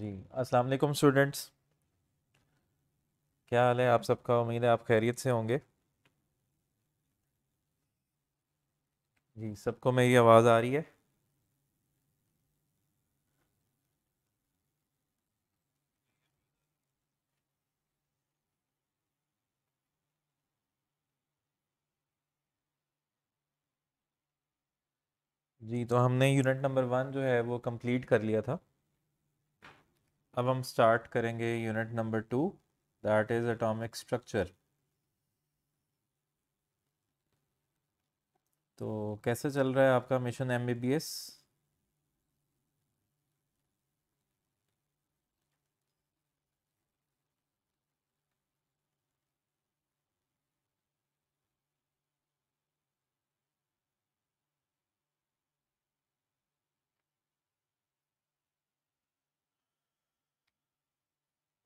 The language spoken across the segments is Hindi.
जी अस्सलाम वालेकुम स्टूडेंट्स क्या हाल है आप सबका उम्मीद है आप खैरियत से होंगे जी सबको मेरी आवाज़ आ रही है जी तो हमने यूनिट नंबर वन जो है वो कंप्लीट कर लिया था अब हम स्टार्ट करेंगे unit number two that is atomic structure तो कैसे चल रहा है आपका मिशन एमबीबीएस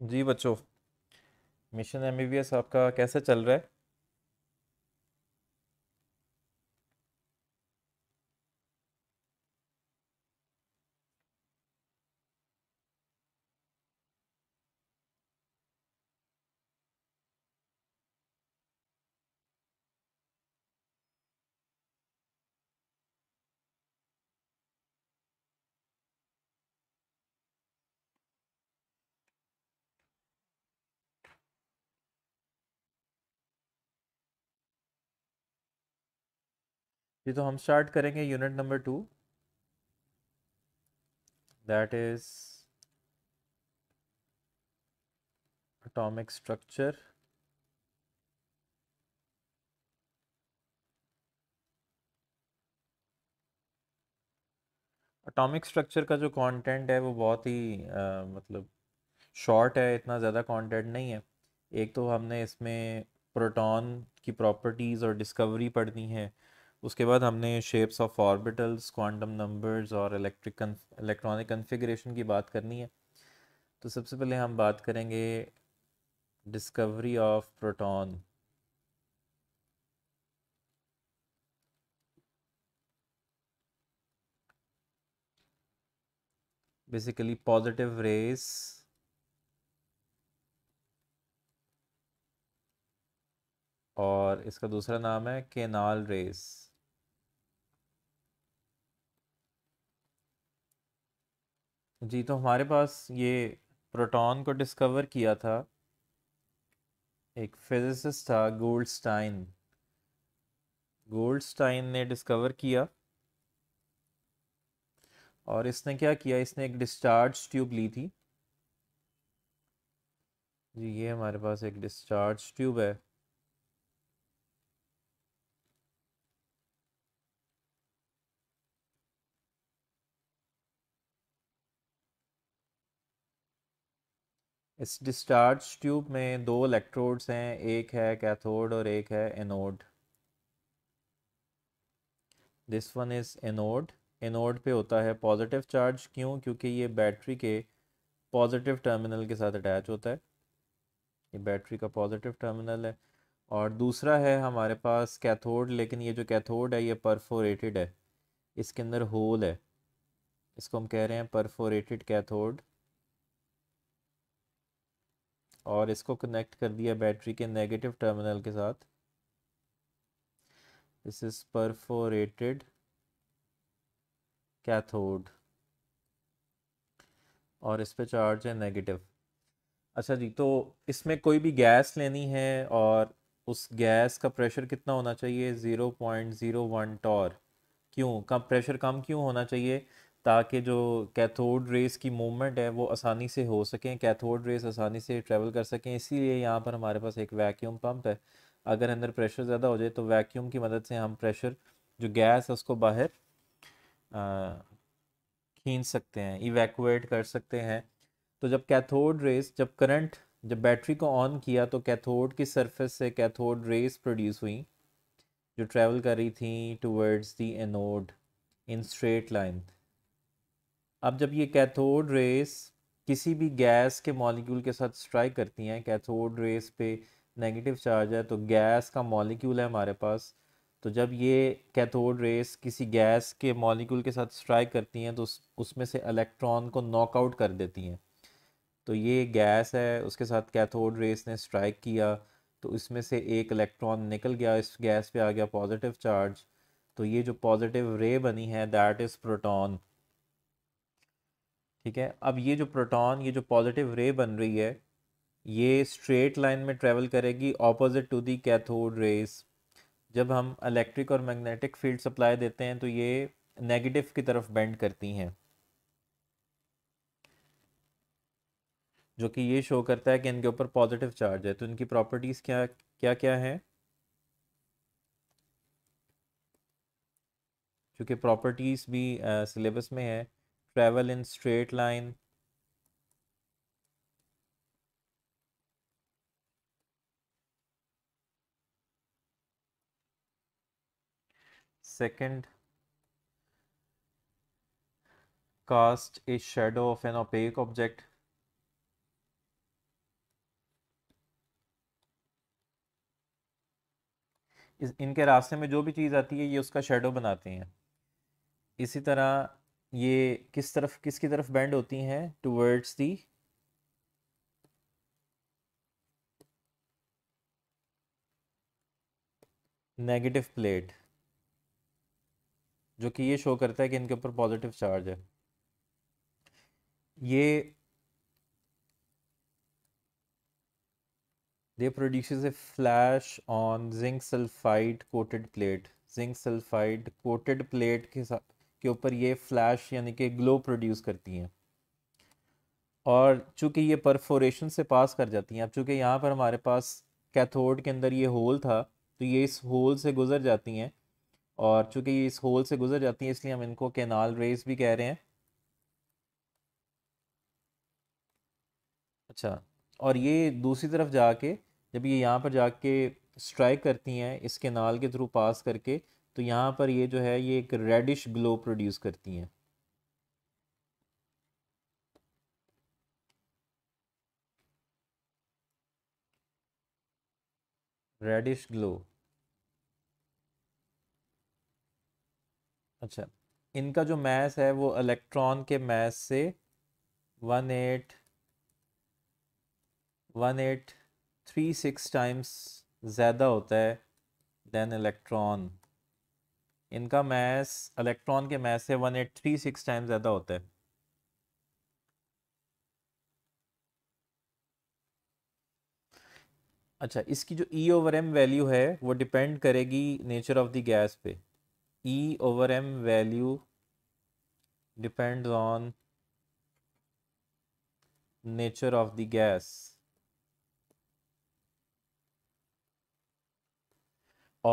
जी बच्चों मिशन एम आपका कैसे चल रहा है ये तो हम स्टार्ट करेंगे unit number two that is atomic structure atomic structure का जो कंटेंट है वो बहुत ही आ, मतलब शॉर्ट है इतना ज़्यादा कंटेंट नहीं है एक तो हमने इसमें प्रोटॉन की प्रॉपर्टीज़ और डिस्कवरी पढ़नी है उसके बाद हमने shapes of orbitals quantum numbers और इलेक्ट्रिक इलेक्ट्रॉनिक कन्फिग्रेशन की बात करनी है तो सबसे पहले हम बात करेंगे discovery of proton basically positive rays और इसका दूसरा नाम है केनाल रेस जी तो हमारे पास ये प्रोटॉन को डिस्कवर किया था एक फिजिसिस्ट था गोल्डस्टाइन गोल्डस्टाइन ने डिस्कवर किया और इसने क्या किया इसने एक डिस्चार्ज ट्यूब ली थी जी ये हमारे पास एक डिस्चार्ज ट्यूब है इस डिस्चार्ज ट्यूब में दो इलेक्ट्रोड्स हैं एक है कैथोड और एक है anode this one is anode anode पे होता है पॉजिटिव चार्ज क्यों क्योंकि ये बैटरी के पॉजिटिव टर्मिनल के साथ अटैच होता है ये बैटरी का पॉजिटिव टर्मिनल है और दूसरा है हमारे पास कैथोड लेकिन ये जो कैथोड है ये परफोरेटेड है इसके अंदर होल है इसको हम कह रहे हैं परफोरेटेड कैथोड और इसको कनेक्ट कर दिया बैटरी के नेगेटिव टर्मिनल के साथ दिस इज परफोरेटेड कैथोड और इस पे चार्ज है नेगेटिव अच्छा जी तो इसमें कोई भी गैस लेनी है और उस गैस का प्रेशर कितना होना चाहिए zero point zero one torr क्यों कम प्रेशर कम क्यों होना चाहिए ताकि जो कैथोड रेस की मूवमेंट है वो आसानी से हो सकें कैथोड रेस आसानी से ट्रैवल कर सकें इसीलिए यहाँ पर हमारे पास एक वैक्यूम पंप है अगर अंदर प्रेशर ज़्यादा हो जाए तो वैक्यूम की मदद से हम प्रेशर जो गैस है उसको बाहर खींच सकते हैं इवैक्यूएट कर सकते हैं तो जब कैथोड रेस जब करंट जब बैटरी को ऑन किया तो कैथोड की सरफेस से कैथोड रेस प्रोड्यूस हुई जो ट्रैवल कर रही थी towards the anode in straight line अब जब ये कैथोड रेस किसी भी गैस के मॉलिक्यूल के साथ स्ट्राइक करती हैं कैथोड रेस पे नेगेटिव चार्ज है तो गैस का मॉलिक्यूल है हमारे पास तो जब ये कैथोड रेस किसी गैस के मॉलिक्यूल के साथ स्ट्राइक करती हैं तो उस उसमें से इलेक्ट्रॉन को नॉकआउट कर देती हैं तो ये गैस है उसके साथ कैथोड रेस ने स्ट्राइक किया तो इसमें से एक इलेक्ट्रॉन निकल गया इस गैस पे आ गया पॉजिटिव चार्ज तो ये जो पॉजिटिव रे बनी है दैट इज़ प्रोटॉन ठीक है अब ये जो प्रोटॉन ये जो पॉजिटिव रे बन रही है ये स्ट्रेट लाइन में ट्रेवल करेगी opposite to the cathode rays जब हम इलेक्ट्रिक और मैग्नेटिक फील्ड सप्लाई देते हैं तो ये नेगेटिव की तरफ बेंड करती हैं जो कि ये शो करता है कि इनके ऊपर पॉजिटिव चार्ज है तो इनकी प्रॉपर्टीज़ क्या क्या क्या है क्योंकि प्रॉपर्टीज़ भी सिलेबस में है travel in straight line second cast a shadow of an opaque object इस इनके रास्ते में जो भी चीज़ आती है ये उसका शेडो बनाते हैं इसी तरह ये किस तरफ किसकी तरफ बैंड होती हैं टूवर्ड्स दी नेगेटिव प्लेट जो कि ये शो करता है कि इनके ऊपर पॉजिटिव चार्ज है ये they produce a flash on zinc sulphide coated plate zinc sulphide coated plate के साथ के ऊपर ये फ्लैश यानी कि ग्लो प्रोड्यूस करती हैं और चूंकि ये परफोरेशन से पास कर जाती हैं अब चूंकि यहाँ पर हमारे पास कैथोड के अंदर ये होल था तो ये इस होल से गुजर जाती हैं और चूंकि ये इस होल से गुजर जाती हैं इसलिए हम इनको कैनाल रेस भी कह रहे हैं अच्छा और ये दूसरी तरफ जाके जब ये यहाँ पर जाके स्ट्राइक करती हैं इस केनाल के थ्रू पास करके तो यहाँ पर ये जो है ये एक रेडिश ग्लो प्रोड्यूस करती हैं रेडिश ग्लो अच्छा इनका जो मैस है वो इलेक्ट्रॉन के मैस से one eight one eight three six times ज़्यादा होता है देन इलेक्ट्रॉन इनका मैस इलेक्ट्रॉन के मैस से one eight three six time ज़्यादा होता है अच्छा इसकी जो ई ओवर एम वैल्यू है वो डिपेंड करेगी नेचर ऑफ द गैस पे E over M value depends on nature of the gas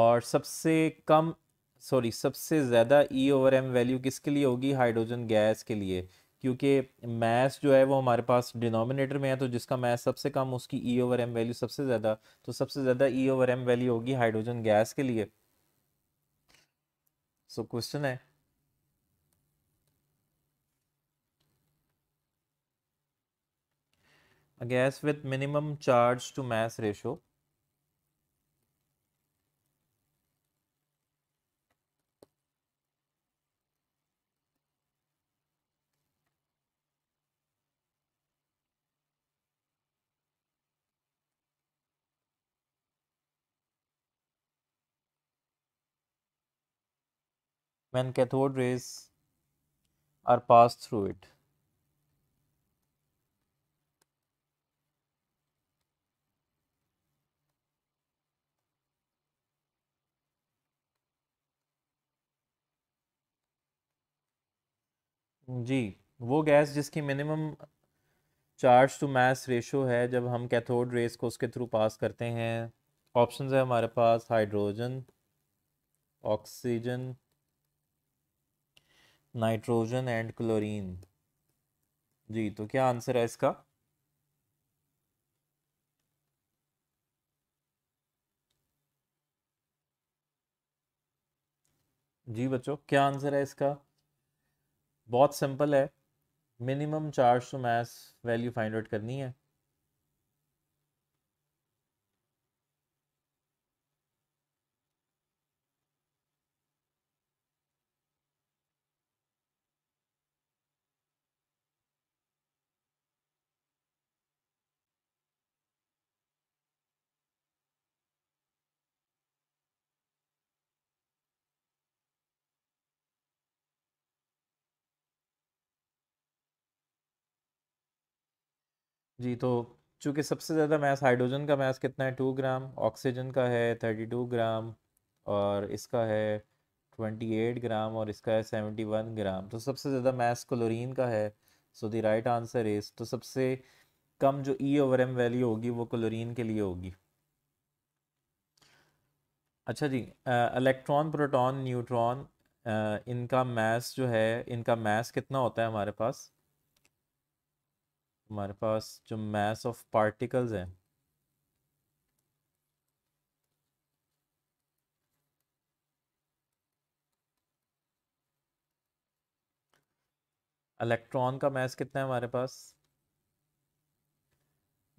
और सबसे कम सॉरी सबसे ज़्यादा ई ओवर एम वैल्यू किसके लिए होगी हाइड्रोजन गैस के लिए क्योंकि मैस जो है वो हमारे पास डिनोमिनेटर में है तो जिसका मैस सबसे कम उसकी ई ओवर एम वैल्यू सबसे ज़्यादा तो सबसे ज़्यादा ई ओवर एम वैल्यू होगी हाइड्रोजन गैस के लिए सो so, क्वेश्चन है gas with minimum charge to mass ratio when cathode rays are passed through it. जी वो गैस जिसकी minimum charge to mass ratio है जब हम कैथोड रेस को उसके थ्रू पास करते हैं ऑप्शन है हमारे पास hydrogen oxygen nitrogen and chlorine जी तो क्या आंसर है इसका जी बच्चों क्या आंसर है इसका बहुत सिंपल है minimum charge to mass value find out करनी है जी तो चूँकि सबसे ज़्यादा मैस हाइड्रोजन का मैस कितना है टू ग्राम ऑक्सीजन का है थर्टी टू ग्राम और इसका है ट्वेंटी एट ग्राम और इसका है सेवेंटी वन ग्राम तो सबसे ज़्यादा मैस क्लोरीन का है so the right answer is तो सबसे कम जो ई ओवर एम वैल्यू होगी वो क्लोरीन के लिए होगी अच्छा जी इलेक्ट्रॉन प्रोटॉन न्यूट्रॉन इनका मैस जो है इनका मैस कितना होता है हमारे पास हमारे पास जो मैस ऑफ पार्टिकल्स है इलेक्ट्रॉन का मैस कितना है हमारे पास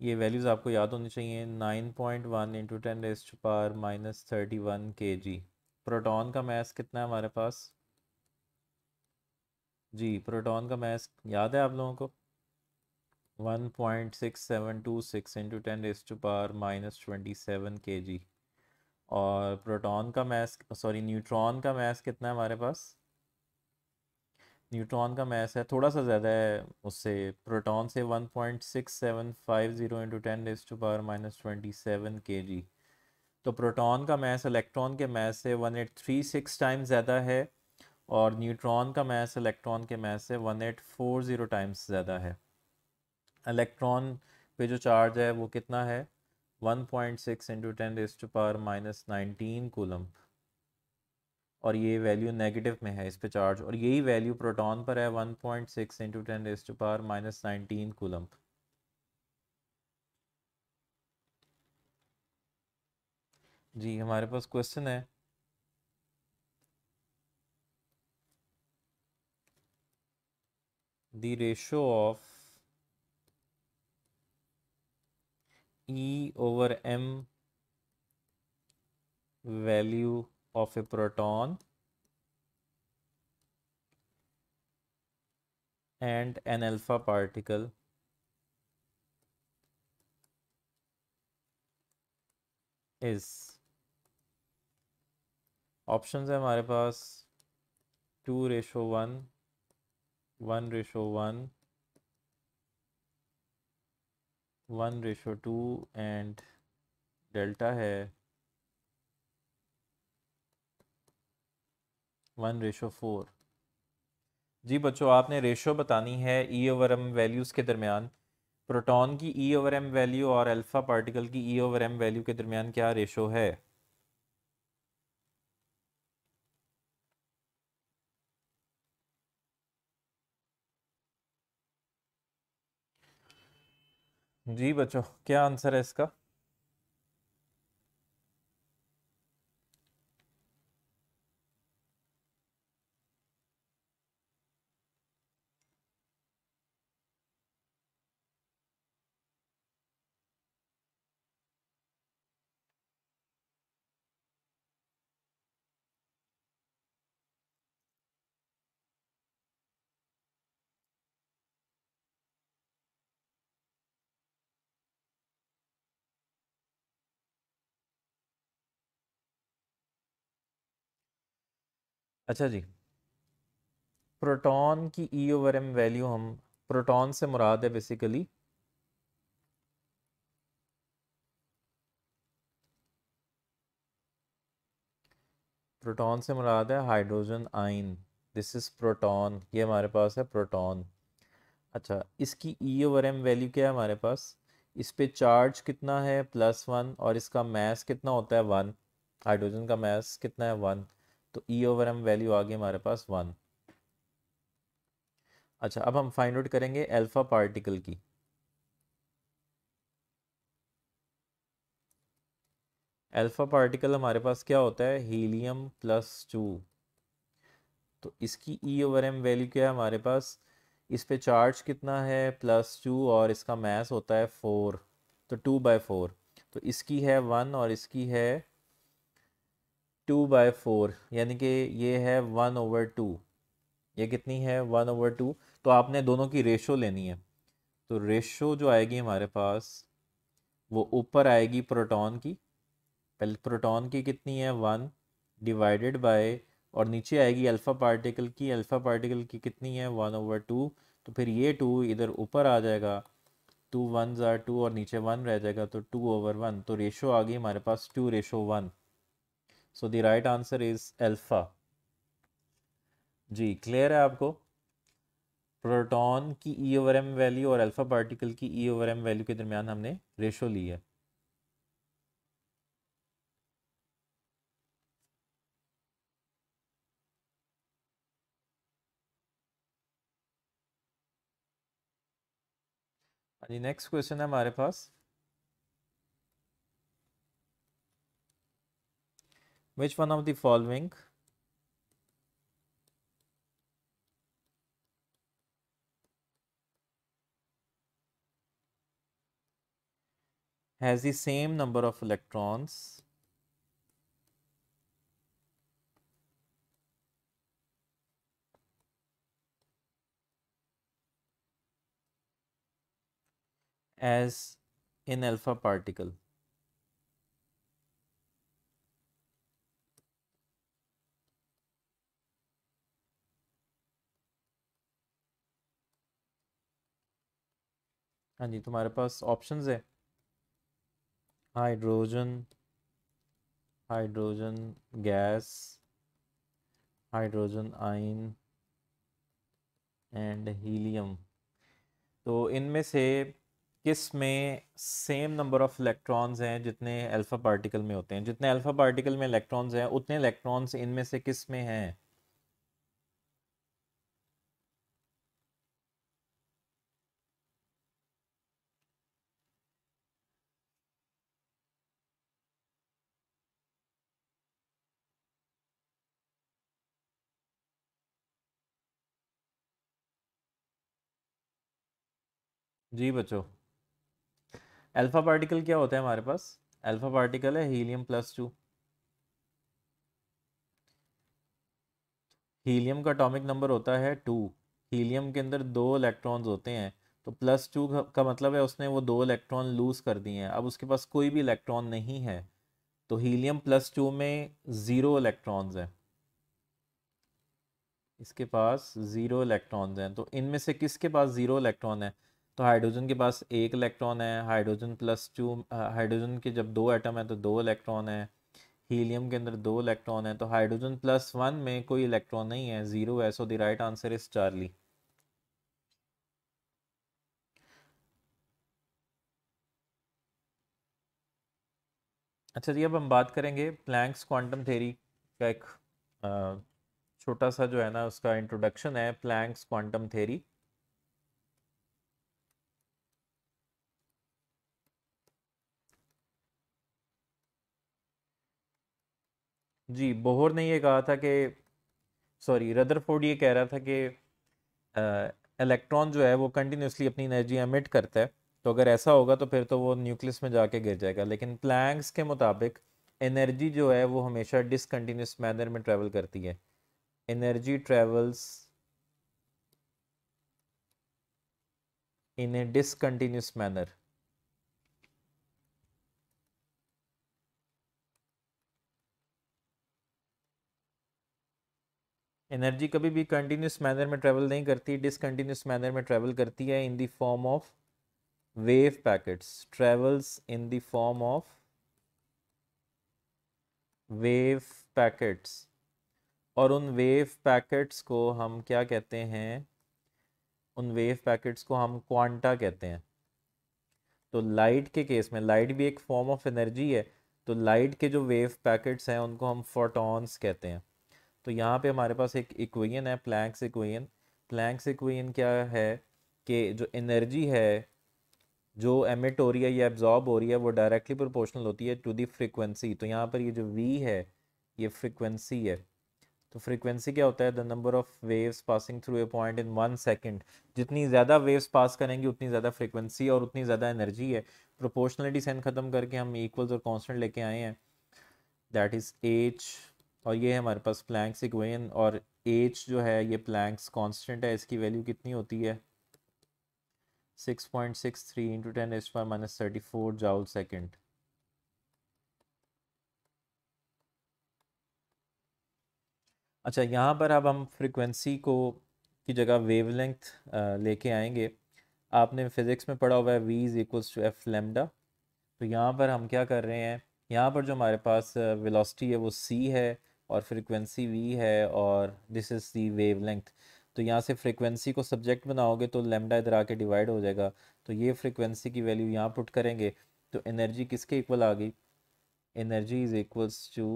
ये वैल्यूज़ आपको याद होनी चाहिए nine point one into ten raise to power minus thirty one K G proton का मैस कितना है हमारे पास जी प्रोटॉन का मैस याद है आप लोगों को one point six six seven two ten into to raised minus twenty seven K G और प्रोटॉन का मैस सॉरी न्यूट्रॉन का मैस कितना है हमारे पास न्यूट्रॉन का मैस है थोड़ा सा ज़्यादा है उससे प्रोटॉन से one point six seven five zero into ten raise to power minus twenty seven K G तो प्रोटॉन का मैस इलेक्ट्रॉन के मैस से one eight three six times ज़्यादा है और न्यूट्रॉन का मैस इलेक्ट्रॉन के मैस से one eight four zero times ज़्यादा है इलेक्ट्रॉन पे जो चार्ज है वो कितना है 1.6 point six into ten raise to power minus nineteen coulomb और ये वैल्यू नेगेटिव में है इस पे चार्ज और यही वैल्यू प्रोटॉन पर है 1.6 point six into ten raise to power minus nineteen coulomb जी हमारे पास क्वेश्चन है the ratio of E over M value of a proton and an alpha particle इस ऑप्शन है हमारे पास two ratio one one ratio one one ratio two and delta है वन रेशो फोर जी बच्चों आपने रेशो बतानी है ई ओवर एम वैल्यूज़ के दरमियान प्रोटॉन की ई ओवर एम वैल्यू और अल्फ़ा पार्टिकल की ई ओवर एम वैल्यू के दरमियान क्या रेशो है जी बच्चों क्या आंसर है इसका अच्छा जी प्रोटॉन की ई ओवर एम वैल्यू हम प्रोटॉन से मुराद है बेसिकली प्रोटॉन से मुराद है हाइड्रोजन आइन दिस इज़ प्रोटॉन ये हमारे पास है प्रोटॉन अच्छा इसकी ई ओवर एम वैल्यू क्या है हमारे पास इस पर चार्ज कितना है प्लस वन और इसका मैस कितना होता है वन हाइड्रोजन का मैस कितना है वन तो ई ओवर एम वैल्यू आ गई हमारे पास वन अच्छा अब हम फाइंड आउट करेंगे अल्फा पार्टिकल की अल्फा पार्टिकल हमारे पास क्या होता है हीलियम प्लस टू तो इसकी ई ओवर एम वैल्यू क्या है हमारे पास इस पे चार्ज कितना है प्लस टू और इसका मैस होता है फोर तो टू बाय फोर तो इसकी है वन और इसकी है टू बाय फोर यानी कि ये है वन ओवर टू ये कितनी है वन ओवर टू तो आपने दोनों की रेशो लेनी है तो रेशो जो आएगी हमारे पास वो ऊपर आएगी प्रोटॉन की पहले प्रोटॉन की कितनी है वन डिवाइडेड बाय और नीचे आएगी अल्फ़ा पार्टिकल की अल्फ़ा पार्टिकल की कितनी है वन ओवर टू तो फिर ये टू इधर ऊपर आ जाएगा टू वन ज़ार टू और नीचे वन रह जाएगा तो टू ओवर वन तो रेशो आ गई हमारे पास two ratio one so the right answer is alpha जी क्लियर है आपको प्रोटॉन की ई ओवर एम वैल्यू और अल्फा पार्टिकल की ई ओवर एम वैल्यू के दरमियान हमने रेशो ली है हाँ जी नेक्स्ट क्वेश्चन है हमारे पास Which one of the following has the same number of electrons as an alpha particle. हाँ जी तुम्हारे पास ऑप्शंस है hydrogen hydrogen gas hydrogen ion and helium तो इनमें से किस में सेम नंबर ऑफ इलेक्ट्रॉन्स हैं जितने अल्फ़ा पार्टिकल में होते हैं जितने अल्फ़ा पार्टिकल में इलेक्ट्रॉन्स हैं उतने इलेक्ट्रॉन्स इनमें से किस में हैं जी बच्चों अल्फ़ा पार्टिकल क्या होता है हमारे पास अल्फ़ा पार्टिकल है हीलियम प्लस टू हीलियम का अटोमिक नंबर होता है टू हीलियम के अंदर दो इलेक्ट्रॉन्स होते हैं तो प्लस टू का मतलब है उसने वो दो इलेक्ट्रॉन लूज़ कर दिए हैं अब उसके पास कोई भी इलेक्ट्रॉन नहीं है तो हीलियम प्लस टू में ज़ीरो इलेक्ट्रॉन्स हैं इसके पास ज़ीरो इलेक्ट्रॉन्स हैं तो इनमें से किसके पास ज़ीरो इलेक्ट्रॉन है तो हाइड्रोजन के पास एक इलेक्ट्रॉन है हाइड्रोजन प्लस टू हाइड्रोजन के जब दो एटम है तो दो इलेक्ट्रॉन है हीलियम के अंदर दो इलेक्ट्रॉन है तो हाइड्रोजन प्लस वन में कोई इलेक्ट्रॉन नहीं है जीरो है so the right answer is Charlie अच्छा जी अब हम बात करेंगे प्लैंक्स क्वांटम थेरी का एक छोटा सा जो है ना उसका इंट्रोडक्शन है प्लैंक्स क्वांटम थेरी जी बोहर ने ये कहा था कि सॉरी रदरफोर्ड ये कह रहा था कि इलेक्ट्रॉन जो है वो कंटिन्यूसली अपनी एनर्जी एमिट करता है तो अगर ऐसा होगा तो फिर तो वो न्यूक्लियस में जाके गिर जाएगा लेकिन प्लैंक्स के मुताबिक एनर्जी जो है वो हमेशा डिसकन्टीन्यूस मैनर में ट्रेवल करती है energy travels in a discontinuous manner energy कभी भी कंटिन्यूस मैनर में ट्रैवल नहीं करती डिसकंटिन्यूस मैनर में ट्रैवल करती है in the form of wave packets travels in the form of wave packets और उन वेव पैकेट्स को हम क्या कहते हैं उन वेव पैकेट्स को हम क्वांटा कहते हैं तो लाइट के केस में लाइट भी एक फॉर्म ऑफ एनर्जी है तो लाइट के जो वेव पैकेट्स हैं उनको हम फोटॉन्स कहते हैं तो यहाँ पे हमारे पास एक इक्वेशन है प्लैंक्स इक्वेशन प्लैंक्स इक्वेशन क्या है कि जो एनर्जी है जो एमिट हो रही है या एब्जॉर्ब हो रही है वो डायरेक्टली प्रोपोर्शनल होती है टू दी फ्रिक्वेंसी तो यहाँ पर ये जो वी है ये फ्रिक्वेंसी है तो फ्रिक्वेंसी क्या होता है the number of waves passing through a point in one second जितनी ज़्यादा वेव्स पास करेंगी उतनी ज़्यादा फ्रिक्वेंसी और उतनी ज़्यादा एनर्जी है प्रोपोर्शनलिटी सेंड ख़त्म करके हम इक्वल्स और कॉन्स्टेंट लेके आए हैं दैट इज़ एच और ये हमारे पास प्लैंक्स इक्वेन और एच जो है ये प्लैंक्स कांस्टेंट है इसकी वैल्यू कितनी होती है 6.63 point six three into ten H पर minus thirty four joule second अच्छा यहाँ पर अब हम फ्रिक्वेंसी को की जगह वेवलेंथ लेके आएंगे आपने फिज़िक्स में पढ़ा हुआ है v is equals to f lambda तो यहाँ पर हम क्या कर रहे हैं यहाँ पर जो हमारे पास वेलोसिटी है वो सी है और फ्रिक्वेंसी वी है और this is the wave length तो यहाँ से फ्रिक्वेंसी को सब्जेक्ट बनाओगे तो लेमडा इधर आके डिवाइड हो जाएगा तो ये फ्रिक्वेंसी की वैल्यू यहाँ पुट करेंगे तो एनर्जी किसके इक्वल आ गई energy is equals to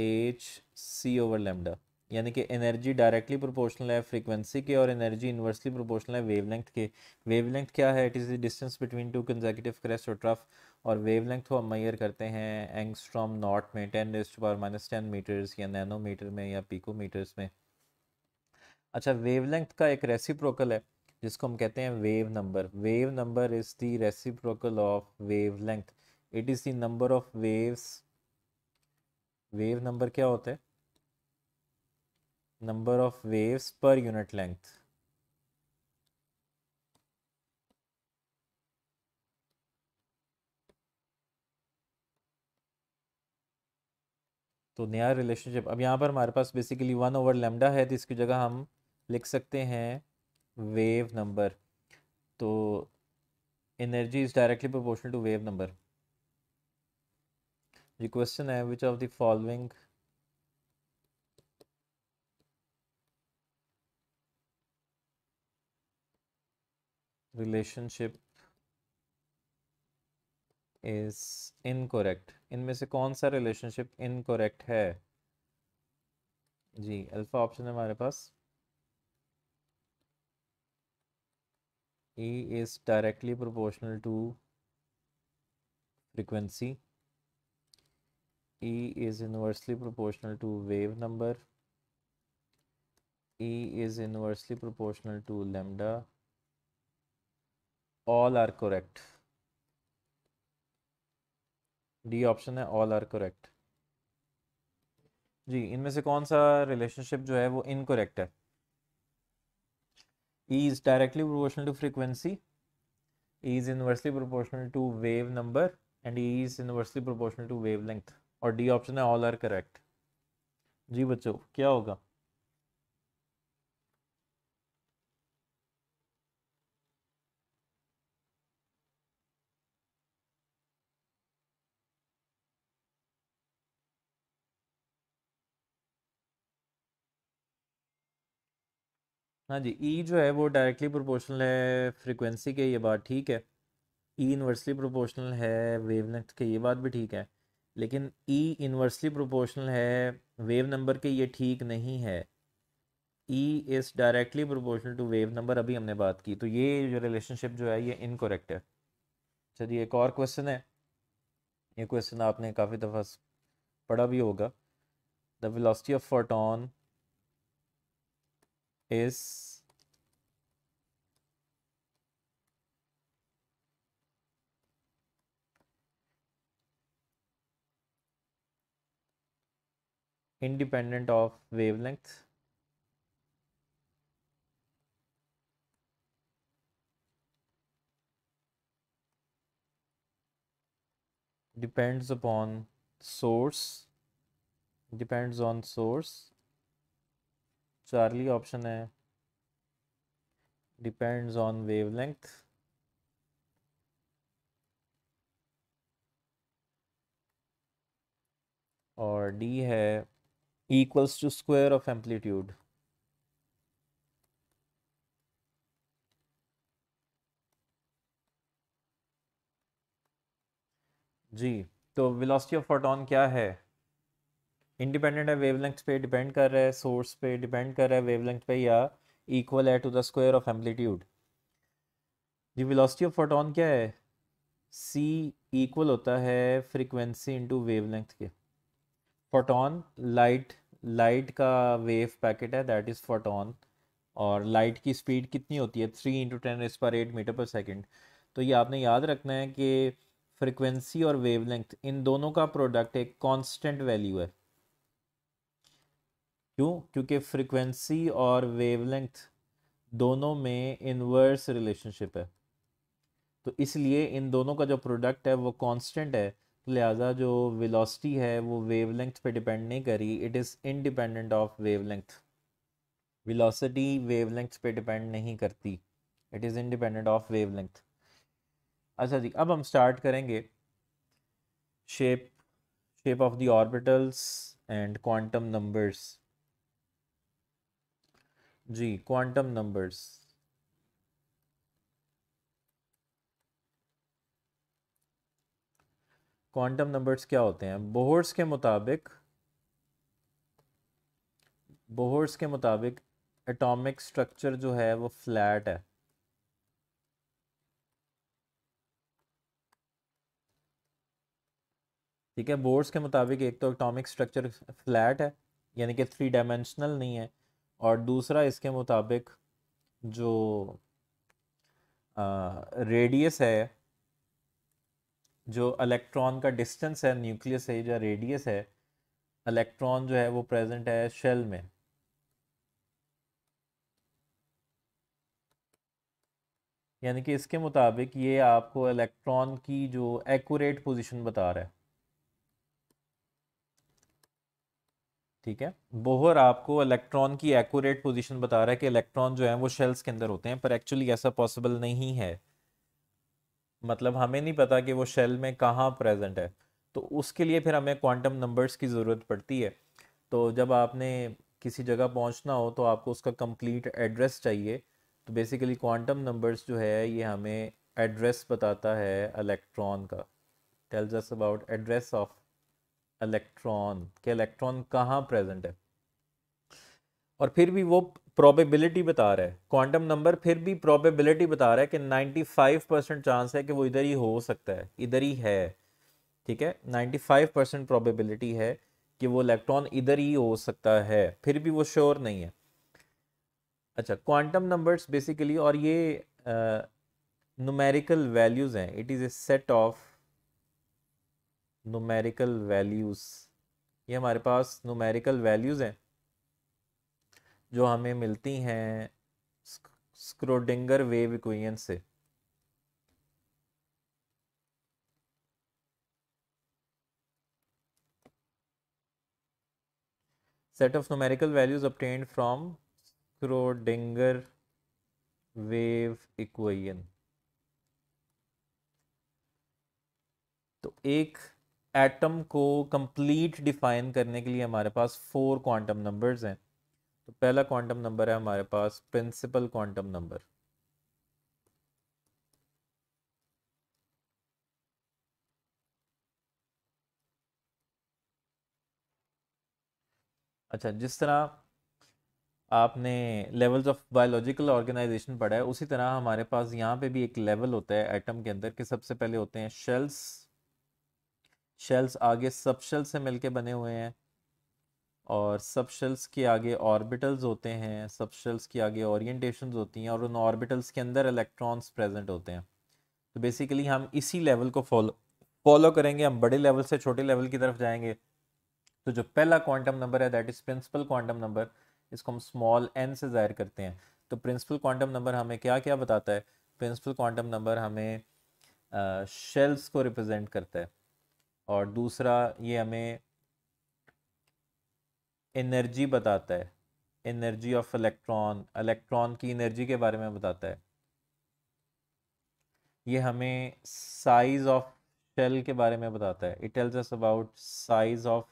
h c over lambda यानी कि एनर्जी डायरेक्टली प्रोपोर्शनल है फ्रीक्वेंसी के और एनर्जी इन्वर्सली प्रोपोर्शनल है वेवलेंथ के वेवलेंथ क्या है it is the distance between two consecutive crest और ट्रफ और वेवलेंथ को हम मैयर करते हैं एंगस्ट्रॉम नॉट में ten raised power minus ten metres या नैनोमीटर में या पीकोमीटर्स में अच्छा वेव लेंथ का एक रेसिप्रोकल है जिसको हम कहते हैं wave number wave number is the reciprocal of length it is the number of waves wave number क्या होता है number of waves per unit length तो नया रिलेशनशिप अब यहाँ पर हमारे पास बेसिकली वन ओवर लेमडा है तो इसकी जगह हम लिख सकते हैं वेव नंबर तो energy is directly proportional to wave number ये क्वेश्चन है which of the following relationship is incorrect इनमें से कौन सा रिलेशनशिप इनकोरेक्ट है जी अल्फा ऑप्शन है हमारे पास E is directly proportional to frequency E is inversely proportional to wave number E is inversely proportional to lambda all are correct D option है ऑल आर करेक्ट जी इनमें से कौन सा रिलेशनशिप जो है वो इनकोरेक्ट है E is directly proportional to frequency E is inversely proportional to wave number and E is universally proportional to wave length और डी ऑप्शन है ऑल आर करेक्ट जी बच्चों क्या होगा हाँ जी ई e जो है वो डायरेक्टली प्रोपोर्शनल है फ्रिक्वेंसी के ये बात ठीक है ई इन्वर्सली प्रोपोर्शनल है वेवलेंथ के ये बात भी ठीक है लेकिन ई इन्वर्सली प्रोपोर्शनल है वेव नंबर के ये ठीक नहीं है E is directly proportional to wave number अभी हमने बात की तो ये जो रिलेशनशिप जो है ये इनकोरेक्ट है चलिए एक और क्वेश्चन है ये क्वेश्चन आपने काफ़ी दफ़ा पढ़ा भी होगा the velocity of photon is independent of wavelength depends upon source depends on source Charlie option है डिपेंड्स ऑन वेवलेंथ और डी है equals to square of amplitude जी तो वेलोसिटी ऑफ फोटोन क्या है इंडिपेंडेंट है वेवलेंथ पे डिपेंड कर रहा है सोर्स पे डिपेंड कर रहा है वेवलेंथ पे या इक्वल है to the square of amplitude जी वेलोसिटी ऑफ फोटोन क्या है सी इक्वल होता है फ्रीक्वेंसी इनटू वेवलेंथ के फोटोन लाइट लाइट का वेव पैकेट है दैट इज़ फोटोन और लाइट की स्पीड कितनी होती है थ्री इंटू टेन इस पर एट मीटर पर सेकेंड तो ये आपने याद रखना है कि फ्रिक्वेंसी और वेवलेंथ इन दोनों का प्रोडक्ट एक कांस्टेंट वैल्यू है क्यों क्योंकि फ्रीक्वेंसी और वेवलेंथ दोनों में इनवर्स रिलेशनशिप है तो इसलिए इन दोनों का जो प्रोडक्ट है वो कांस्टेंट है तो लिहाजा जो वेलोसिटी है वो वेवलेंथ पे डिपेंड नहीं करी it is independent of wavelength velocity wavelength पे डिपेंड नहीं करती it is independent of wavelength अच्छा जी अब हम स्टार्ट करेंगे shape shape of the orbitals and quantum numbers जी क्वांटम नंबर्स क्वांटम नंबर्स क्या होते हैं बोहर्स के मुताबिक बोहर्स के मुताबिक एटॉमिक स्ट्रक्चर जो है वो फ्लैट है ठीक है बोर्ड्स के मुताबिक एक तो एटॉमिक स्ट्रक्चर फ्लैट है यानी कि थ्री डायमेंशनल नहीं है और दूसरा इसके मुताबिक जो रेडियस है जो इलेक्ट्रॉन का डिस्टेंस है न्यूक्लियस है या रेडियस है इलेक्ट्रॉन जो है वो प्रेजेंट है शेल में यानी कि इसके मुताबिक ये आपको इलेक्ट्रॉन की जो एक्यूरेट पोजीशन बता रहा है ठीक है बोहर आपको इलेक्ट्रॉन की एक्यूरेट पोजीशन बता रहा है कि इलेक्ट्रॉन जो है वो शेल्स के अंदर होते हैं पर एक्चुअली ऐसा पॉसिबल नहीं है मतलब हमें नहीं पता कि वो शेल में कहाँ प्रेजेंट है तो उसके लिए फिर हमें क्वांटम नंबर्स की ज़रूरत पड़ती है तो जब आपने किसी जगह पहुँचना हो तो आपको उसका कम्प्लीट एड्रेस चाहिए तो बेसिकली क्वांटम नंबर्स जो है ये हमें एड्रेस बताता है इलेक्ट्रॉन का tells us about address of electron के इलेक्ट्रॉन कहाँ प्रेजेंट है और फिर भी वो प्रोबेबिलिटी बता रहा है क्वांटम नंबर फिर भी प्रोबेबिलिटी बता रहा है कि 95 परसेंट चांस है कि वो इधर ही हो सकता है इधर ही है ठीक है 95 परसेंट प्रॉबेबिलिटी है कि वो इलेक्ट्रॉन इधर ही हो सकता है फिर भी वो श्योर नहीं है अच्छा क्वांटम नंबर्स बेसिकली और ये नुमेरिकल वैल्यूज़ हैं it is a set of numerical values ये हमारे पास नुमेरिकल वैल्यूज हैं जो हमें मिलती हैं स्क्रोडिंगर वेव इक्वेशन से set of numerical values obtained from Schrodinger wave equation तो एक एटम को कंप्लीट डिफाइन करने के लिए हमारे पास फोर क्वांटम नंबर्स हैं तो पहला क्वांटम नंबर है हमारे पास प्रिंसिपल क्वांटम नंबर अच्छा जिस तरह आपने लेवल्स ऑफ बायोलॉजिकल ऑर्गेनाइजेशन पढ़ा है उसी तरह हमारे पास यहाँ पे भी एक लेवल होता है एटम के अंदर के सबसे पहले होते हैं शेल्स शेल्स आगे सब शेल्स से मिलके बने हुए हैं और सब शेल्स के आगे ऑर्बिटल्स होते हैं सब शेल्स के आगे ओरिएंटेशंस होती हैं और उन ऑर्बिटल्स के अंदर इलेक्ट्रॉन्स प्रेजेंट होते हैं तो बेसिकली हम इसी लेवल को फॉलो फॉलो करेंगे हम बड़े लेवल से छोटे लेवल की तरफ जाएंगे तो जो पहला क्वांटम नंबर है that is principal quantum number इसको हम स्मॉल एन से ज़ाहिर करते हैं तो प्रिंसिपल क्वांटम नंबर हमें क्या क्या बताता है प्रिंसिपल क्वांटम नंबर हमें शेल्स को रिप्रेजेंट करता है और दूसरा ये हमें एनर्जी बताता है एनर्जी ऑफ इलेक्ट्रॉन इलेक्ट्रॉन की एनर्जी के बारे में बताता है ये हमें साइज ऑफ शेल के बारे में बताता है it tells us about size of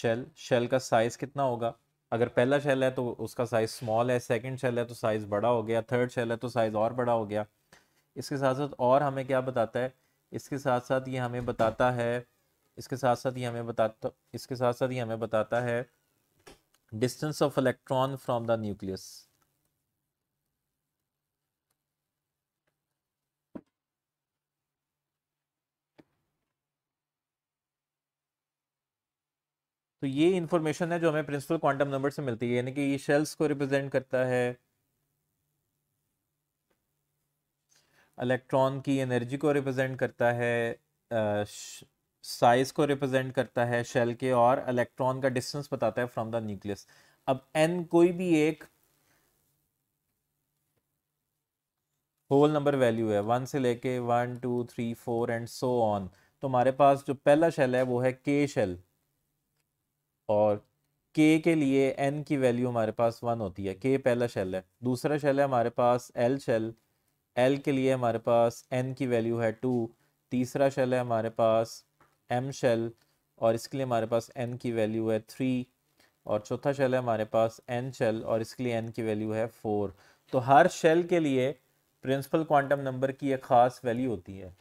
shell shell का साइज कितना होगा अगर पहला शेल है तो उसका साइज स्मॉल है सेकंड शेल है तो साइज बड़ा हो गया थर्ड शेल है तो साइज और बड़ा हो गया इसके साथ साथ और हमें क्या बताता है इसके साथ साथ ये हमें बताता है इसके साथ साथ ये हमें बताता इसके साथ साथ ये हमें बताता है distance of electron from the nucleus तो ये इन्फॉर्मेशन है जो हमें प्रिंसिपल क्वांटम नंबर से मिलती है यानी कि ये शेल्स को रिप्रेजेंट करता है इलेक्ट्रॉन की एनर्जी को रिप्रेजेंट करता है साइज़ को रिप्रेजेंट करता है शेल के और इलेक्ट्रॉन का डिस्टेंस बताता है फ्रॉम द न्यूक्लियस अब एन कोई भी एक होल नंबर वैल्यू है वन से लेके one two three four and so on तो हमारे पास जो पहला शेल है वो है के शेल और के के लिए एन की वैल्यू हमारे पास वन होती है के पहला शेल है दूसरा शेल है हमारे पास एल शेल एल के लिए हमारे पास एन की वैल्यू है टू तीसरा शेल है हमारे पास एम शेल और इसके लिए हमारे पास एन की वैल्यू है थ्री और चौथा शेल है हमारे पास एन शेल और इसके लिए एन की वैल्यू है फोर तो हर शेल के लिए प्रिंसिपल क्वांटम नंबर की एक खास वैल्यू होती है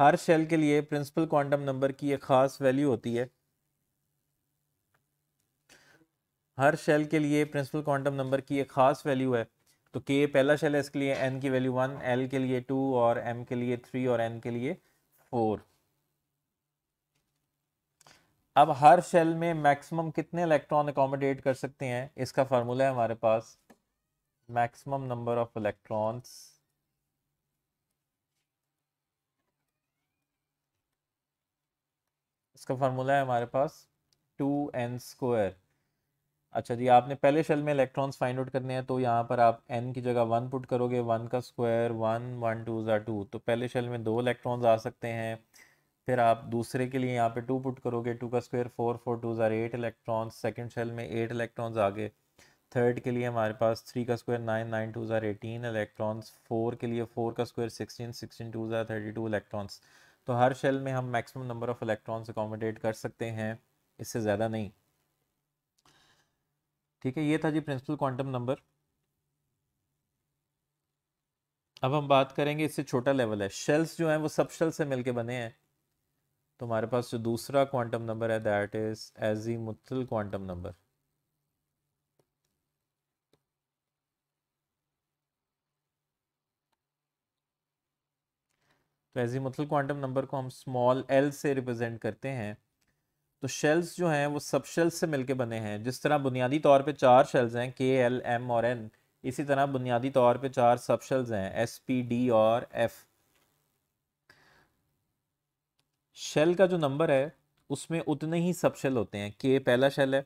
हर शेल के लिए प्रिंसिपल क्वांटम नंबर की एक खास वैल्यू होती है हर शेल के लिए प्रिंसिपल क्वांटम नंबर की एक ख़ास वैल्यू है तो के पहला शेल है इसके लिए एन की वैल्यू वन एल के लिए टू और एम के लिए थ्री और एन के लिए फोर अब हर शेल में मैक्सिमम कितने इलेक्ट्रॉन अकोमोडेट कर सकते हैं इसका फार्मूला है हमारे पास मैक्सिमम नंबर ऑफ इलेक्ट्रॉन्स इसका फार्मूला है हमारे पास टू एन स्क्वायर अच्छा जी आपने पहले शेल में इलेक्ट्रॉन्स फाइंड आउट करने हैं तो यहाँ पर आप एन की जगह वन पुट करोगे वन का स्क्वायर वन वन टू ज़ा टू तो पहले शेल में दो इलेक्ट्रॉन्स आ सकते हैं फिर आप दूसरे के लिए यहाँ पे टू पुट करोगे टू का स्क्वायर फोर फोर टू ज़ार एट इलेक्ट्रॉन्स सेकेंड शेल में एट इलेक्ट्रॉन्स आ गए थर्ड के लिए हमारे पास थ्री का स्क्वायर नाइन नाइन टू ज़ार एटीन इलेक्ट्रॉन्स फोर के लिए फोर का स्क्वायर सिक्सटीन सिक्सटीन टू ज़ार थर्टी टू इलेक्ट्रॉन्स तो हर शेल में हम maximum number of electrons accommodate कर सकते हैं इससे ज़्यादा नहीं ठीक है ये था जी प्रिंसिपल क्वांटम नंबर अब हम बात करेंगे इससे छोटा लेवल है शेल्स जो हैं वो सब शेल से मिलके बने हैं तो हमारे पास जो दूसरा क्वांटम नंबर है that is azimuthal quantum number तो मुथल क्वांटम नंबर को हम स्मॉल एल से रिप्रेजेंट करते हैं तो शेल्स जो हैं वो सब शेल्स से मिलके बने हैं जिस तरह बुनियादी तौर पे चार शेल्स हैं के एल एम और एन इसी तरह बुनियादी तौर पे चार सब शेल्स हैं एस पी डी और एफ शेल का जो नंबर है उसमें उतने ही सब शेल होते हैं के पहला शेल है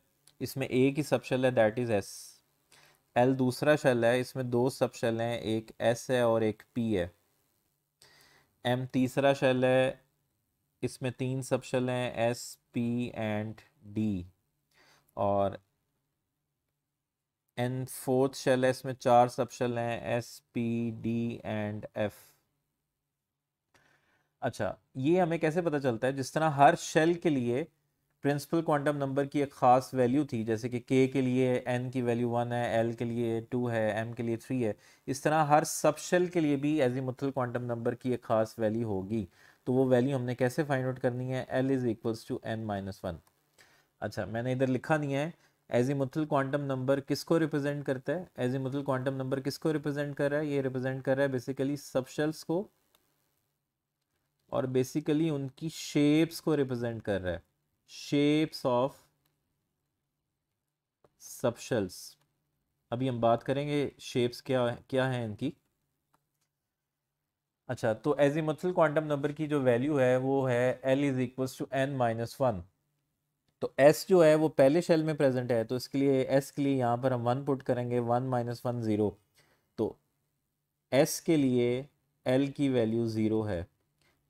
इसमें एक ही सब शेल है दैट इज़ एस एल दूसरा शेल है इसमें दो सब शेल हैं एक एस है और एक पी है एम तीसरा शेल है इसमें तीन सब शेल हैं एस पी एंड डी और एन फोर्थ शेल है इसमें चार सब शेल हैं s p d and f अच्छा ये हमें कैसे पता चलता है जिस तरह हर शेल के लिए प्रिंसिपल क्वांटम नंबर की एक ख़ास वैल्यू थी जैसे कि के के लिए एन की वैल्यू वन है एल के लिए टू है एम के लिए थ्री है इस तरह हर सब शेल के लिए भी azimuthal quantum number की एक ख़ास वैल्यू होगी तो वो वैल्यू हमने कैसे फाइंड आउट करनी है l is equals to N minus one अच्छा मैंने इधर लिखा नहीं है azimuthal quantum number किसको रिप्रेजेंट करता है azimuthal quantum number किसको रिप्रेजेंट कर रहा है ये रिप्रेजेंट कर रहा है बेसिकली सब शेल्स को और बेसिकली उनकी शेप्स को रिप्रेजेंट कर रहा है शेप्स ऑफ सब शेल्स अभी हम बात करेंगे शेप्स क्या क्या हैं इनकी अच्छा तो एज एजिमथल क्वांटम नंबर की जो वैल्यू है वो है L is equals to N minus one तो एस जो है वो पहले शेल में प्रेजेंट है तो इसके लिए एस के लिए यहाँ पर हम वन पुट करेंगे वन माइनस वन ज़ीरो तो एस के लिए एल की वैल्यू ज़ीरो है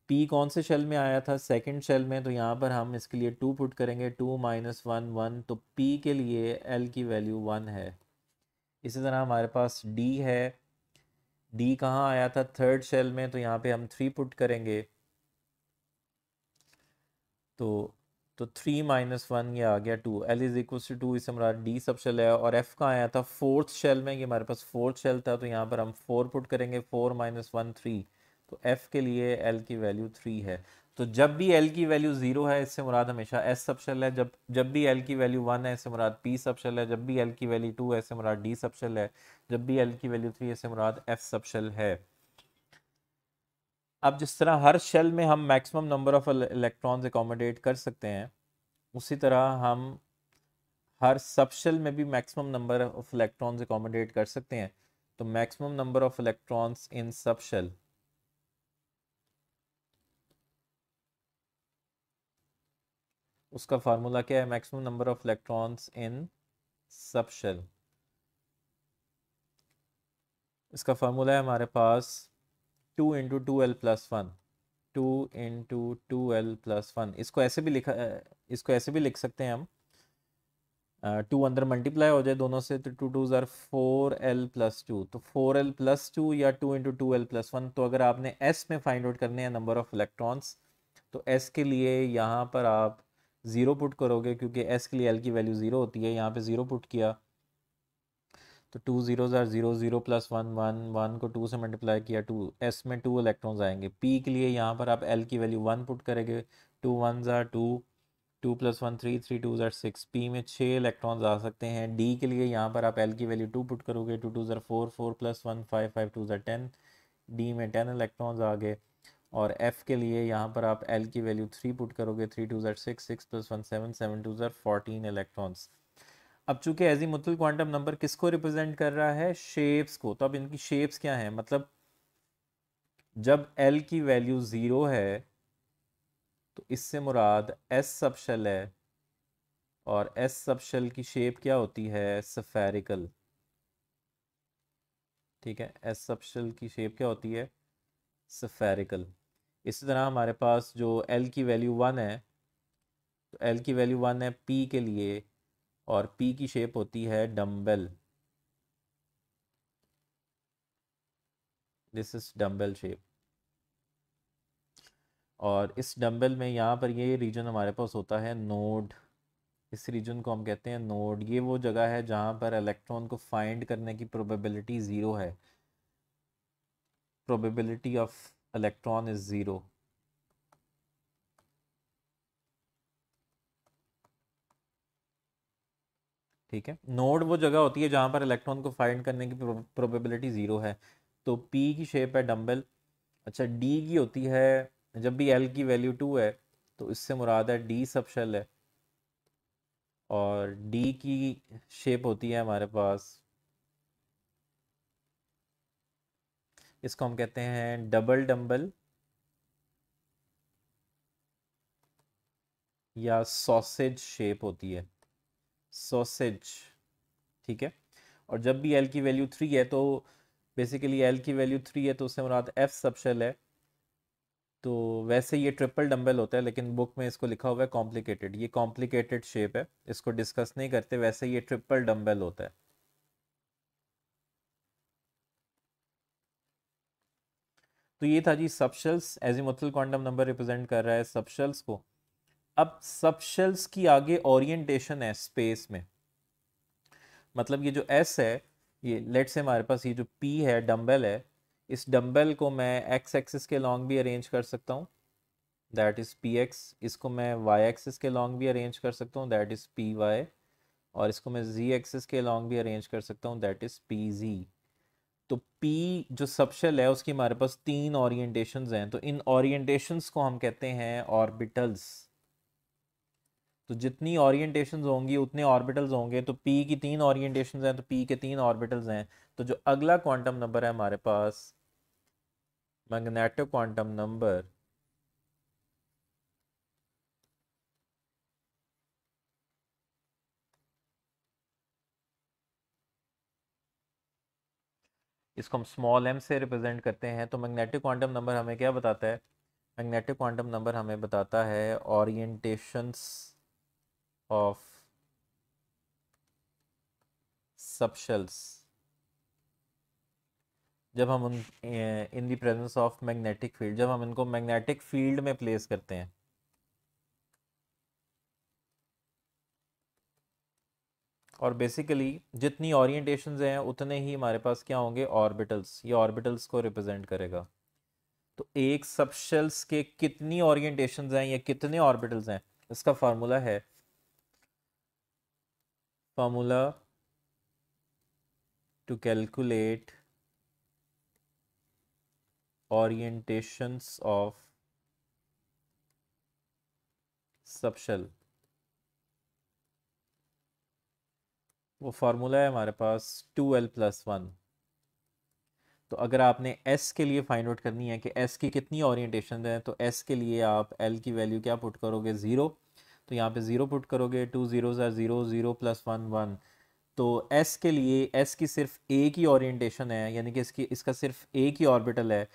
पी कौन से शेल में आया था सेकंड शेल में तो यहाँ पर हम इसके लिए टू पुट करेंगे टू माइनस वन वन तो पी के लिए एल की वैल्यू वन है इसी तरह हमारे पास डी है डी कहाँ आया था थर्ड सेल में तो यहाँ पे हम थ्री पुट करेंगे तो तो थ्री माइनस वन ये आ गया two L is equal to two इसे हमारा डी सब शेल है और एफ का आया था फोर्थ शेल में ये हमारे पास फोर्थ शेल था तो यहाँ पर हम फोर पुट करेंगे फोर माइनस वन थ्री तो एफ के लिए एल की वैल्यू थ्री है तो जब भी एल की वैल्यू जीरो है इससे मुराद हमेशा एस सबशल है जब जब भी एल की वैल्यू वन है इससे मुराद पी सबशल है जब भी एल की वैल्यू टू है इससे मुराद डी सबशल है जब भी एल की वैल्यू थ्री है इससे मुराद एफ सबशल है अब जिस तरह हर शेल में हम maximum number of electrons accommodate कर सकते हैं उसी तरह हम हर सबशेल में भी maximum number of electrons accommodate कर सकते हैं तो maximum number of electrons in subshell उसका फार्मूला क्या है maximum number of electrons in sub shell इसका फार्मूला है हमारे पास two into two l plus one two into two l plus one इसको ऐसे भी लिखा इसको ऐसे भी लिख सकते हैं हम टू अंदर मल्टीप्लाई हो जाए दोनों से तो टू टू जर फोर एल प्लस टू तो फोर एल प्लस टू या two into two l plus one तो अगर आपने एस में फाइंड आउट करने हैं नंबर ऑफ इलेक्ट्रॉन्स तो एस के लिए यहाँ पर आप ज़ीरो पुट करोगे क्योंकि एस के लिए एल की वैल्यू ज़ीरो होती है यहाँ पे ज़ीरो पुट किया तो टू जीरो जार zero zero plus one one one को टू से मल्टीप्लाई किया टू एस में टू इलेक्ट्रॉन्स आएंगे पी के लिए यहाँ पर आप एल की वैल्यू वन पुट करेंगे टू वन ज़ार two two plus one three three two ज़ार सिक्स पी में छः इलेक्ट्रॉन्स आ सकते हैं डी के लिए यहाँ पर आप एल की वैल्यू टू पुट करोगे टू टू ज़ार four four plus one five five two ज़ार टेन डी में टेन इलेक्ट्रॉन्स आ गए और एफ़ के लिए यहाँ पर आप एल की वैल्यू थ्री पुट करोगे थ्री टू ज़र six six plus one seven seven two ज़र फोर्टीन इलेक्ट्रॉन्स अब चूंकि एज मुतल क्वांटम नंबर किसको रिप्रेजेंट कर रहा है शेप्स को तो अब इनकी शेप्स क्या हैं मतलब जब एल की वैल्यू ज़ीरो है तो इससे मुराद एस सबशल है और एस सबशल की शेप क्या होती है सफेरिकल ठीक है एस सबशल की शेप क्या होती है सफेरिकल इसी तरह हमारे पास जो एल की वैल्यू वन है तो एल की वैल्यू वन है पी के लिए और पी की शेप होती है dumbbell this is dumbbell shape और इस डम्बल में यहाँ पर ये रीजन हमारे पास होता है नोड इस रीजन को हम कहते हैं नोड ये वो जगह है जहाँ पर इलेक्ट्रॉन को फाइंड करने की प्रोबेबिलिटी ज़ीरो है probability of electron is zero ठीक है नोड वो जगह होती है जहाँ पर इलेक्ट्रॉन को फाइंड करने की प्रोबेबिलिटी ज़ीरो है तो पी की शेप है डम्बल अच्छा डी की होती है जब भी एल की वैल्यू टू है तो इससे मुराद है डी सब शेल है और डी की शेप होती है हमारे पास इसको हम कहते हैं डबल डम्बल या सॉसेज शेप होती है सॉसेज ठीक है और जब भी एल की वैल्यू थ्री है तो बेसिकली एल की वैल्यू थ्री है तो उससे मुराद एफ सबशेल है तो वैसे ये ट्रिपल डम्बल होता है लेकिन बुक में इसको लिखा हुआ है कॉम्प्लिकेटेड ये कॉम्प्लिकेटेड शेप है इसको डिस्कस नहीं करते वैसे ये ट्रिपल डम्बल होता है तो ये था जी subshells azimuthal quantum number represent कर रहा है सबशल्स को अब सबशल्स की आगे ओरिएंटेशन है स्पेस में मतलब ये जो एस है ये लेट से हमारे पास ये जो पी है डम्बल है इस डम्बल को मैं एक्स एक्सिस के लॉन्ग भी अरेंज कर सकता हूँ दैट इज़ पी एक्स इसको मैं वाई एक्सिस के लॉन्ग भी अरेंज कर सकता हूँ दैट इज़ पी वाई और इसको मैं जी एक्सिस के लॉन्ग भी अरेंज कर सकता हूँ दैट इज़ पी जी तो पी जो सबशेल है उसकी हमारे पास तीन ओरिएंटेशंस हैं तो इन ओरिएंटेशंस को हम कहते हैं ऑर्बिटल्स तो जितनी ओरिएंटेशन होंगी उतने ऑर्बिटल्स होंगे तो पी की तीन ऑरिएंटेशन हैं तो पी के तीन ऑर्बिटल्स हैं तो जो अगला क्वांटम नंबर है हमारे पास मैग्नेटो क्वांटम नंबर इसको हम स्मॉल एम से रिप्रेजेंट करते हैं तो मैग्नेटिक क्वांटम नंबर हमें क्या बताता है मैग्नेटिक क्वांटम नंबर हमें बताता है ऑरिएंटेशंस ऑफ सबशेल्स जब हम in the presence of magnetic field जब हम इनको मैग्नेटिक फील्ड में प्लेस करते हैं और बेसिकली जितनी ऑरिएटेशन हैं उतने ही हमारे पास क्या होंगे ऑर्बिटल्स ये ऑर्बिटल्स को रिप्रेजेंट करेगा तो एक सबशेल्स के कितनी ऑरिएटेशन हैं या कितने ऑर्बिटल्स हैं इसका फार्मूला है formula to calculate orientations of subshell वो फार्मूला है हमारे पास टू एल प्लस वन तो अगर आपने एस के लिए फाइंड आउट करनी है कि एस की कितनी ऑरिएटेशन है तो एस के लिए आप एल की वैल्यू क्या पुट करोगे ज़ीरो तो यहाँ पे ज़ीरो पुट करोगे two zero are zero zero plus one one तो एस के लिए एस की सिर्फ ए की ओरिएंटेशन है यानी कि इसकी इसका सिर्फ ए की ऑर्बिटल है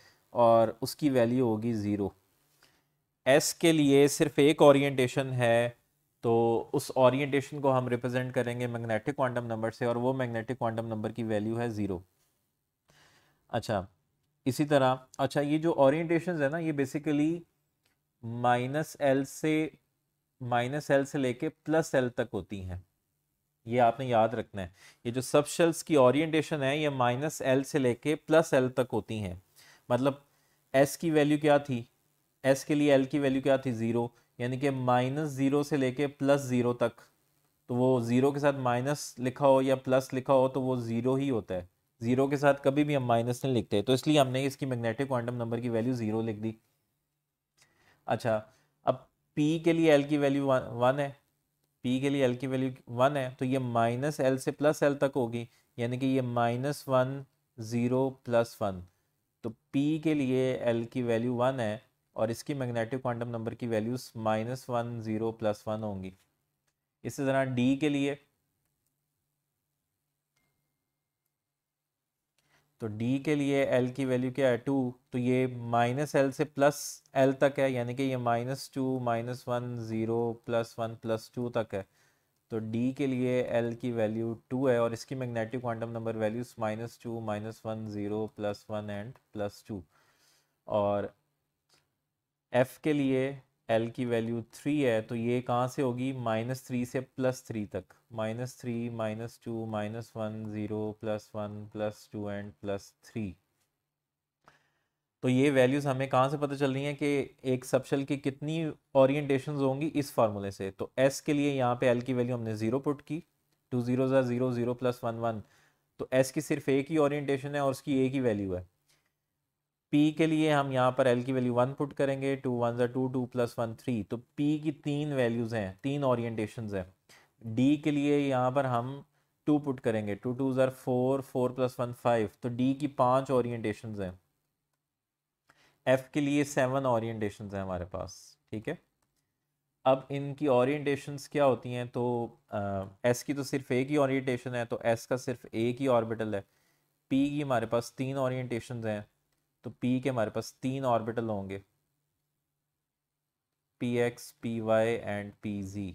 और उसकी वैल्यू होगी ज़ीरो एस के लिए सिर्फ एक ओरिएंटेशन है तो उस ओरिएंटेशन को हम रिप्रेजेंट करेंगे मैग्नेटिक क्वांटम नंबर से और वो मैग्नेटिक क्वांटम नंबर की वैल्यू है ज़ीरो अच्छा इसी तरह अच्छा ये जो ऑरिएटेशन है ना ये बेसिकली माइनस एल से माइनस एल से लेके प्लस एल तक होती हैं ये आपने याद रखना है ये जो सब शेल्स की ओरिएंटेशन है ये माइनस एल से लेके प्लस एल तक होती हैं मतलब एस की वैल्यू क्या थी एस के लिए एल की वैल्यू क्या थी ज़ीरो यानी कि माइनस ज़ीरो से लेके प्लस ज़ीरो तक तो वो ज़ीरो के साथ माइनस लिखा हो या प्लस लिखा हो तो वो ज़ीरो ही होता है ज़ीरो के साथ कभी भी हम माइनस नहीं लिखते तो इसलिए हमने इसकी मैग्नेटिक क्वांटम नंबर की वैल्यू ज़ीरो लिख दी अच्छा अब पी के लिए एल की वैल्यू वन है पी के लिए एल की वैल्यू वन है तो ये माइनस एल से प्लस एल तक होगी यानी कि ये minus one zero plus one तो पी के लिए एल की वैल्यू वन है और इसकी मैग्नेटिक क्वांटम नंबर की values minus one zero plus one होंगी इसी तरह डी के लिए तो डी के लिए एल की वैल्यू क्या है टू तो ये माइनस एल से प्लस एल तक है यानी कि ये minus two minus one zero plus one plus two तक है तो डी के लिए एल की वैल्यू टू है और इसकी magnetic quantum number values minus two minus one zero plus one and plus two और एफ के लिए एल की वैल्यू थ्री है तो ये कहाँ से होगी माइनस थ्री से प्लस थ्री तक minus three minus two minus one zero plus one plus two and plus three तो ये वैल्यूज़ हमें कहाँ से पता चल रही हैं कि एक सबशल की कितनी ओरिएंटेशंस होंगी इस फार्मूले से तो एस के लिए यहाँ पे एल की वैल्यू हमने ज़ीरो पुट की two zero are zero zero plus one one तो एस की सिर्फ एक ही ओरिएंटेशन है और उसकी एक ही वैल्यू है पी के लिए हम यहाँ पर एल की वैल्यू वन पुट करेंगे टू वन जो two two plus one three तो पी की तीन वैल्यूज़ हैं तीन ओरिएंटेशंस हैं डी के लिए यहाँ पर हम टू पुट करेंगे टू टू ज़ार four four plus one five तो डी की पांच ओरिएंटेशंस हैं एफ के लिए सेवन ओरिएंटेशंस हैं हमारे पास ठीक है अब इनकी ओरिएंटेशंस क्या होती हैं तो एस की तो सिर्फ एक ही ओरिएंटेशन है तो एस का सिर्फ एक ही ऑर्बिटल है पी की हमारे पास तीन ओरिएंटेशंस हैं तो पी के हमारे पास तीन ऑर्बिटल होंगे p x p Y and p z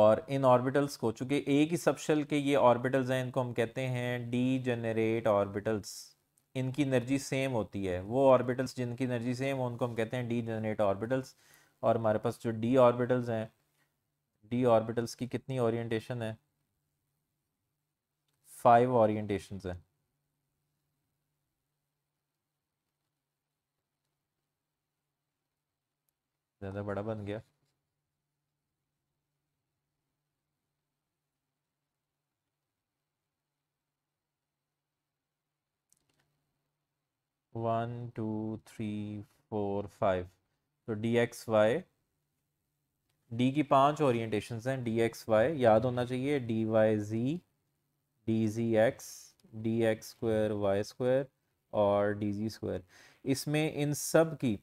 और इन ऑर्बिटल्स को चूंकि एक ही सबशेल के ये ऑर्बिटल्स हैं इनको हम कहते हैं डी जनरेट ऑर्बिटल्स इनकी एनर्जी सेम होती है वो ऑर्बिटल्स जिनकी एनर्जी सेम हो उनको हम कहते हैं डी जनरेट ऑर्बिटल्स और हमारे पास जो डी ऑर्बिटल्स हैं डी ऑर्बिटल्स की कितनी ओरिएंटेशन है फाइव ओरिएंटेशंस है ज़्यादा बड़ा बन गया one two three four five तो डी एक्स वाई डी की पांच ओरिएंटेशंस हैं डी एक्स वाई याद होना चाहिए d y z d z x d x square y square और डी जी स्क्वायर इसमें इन सब की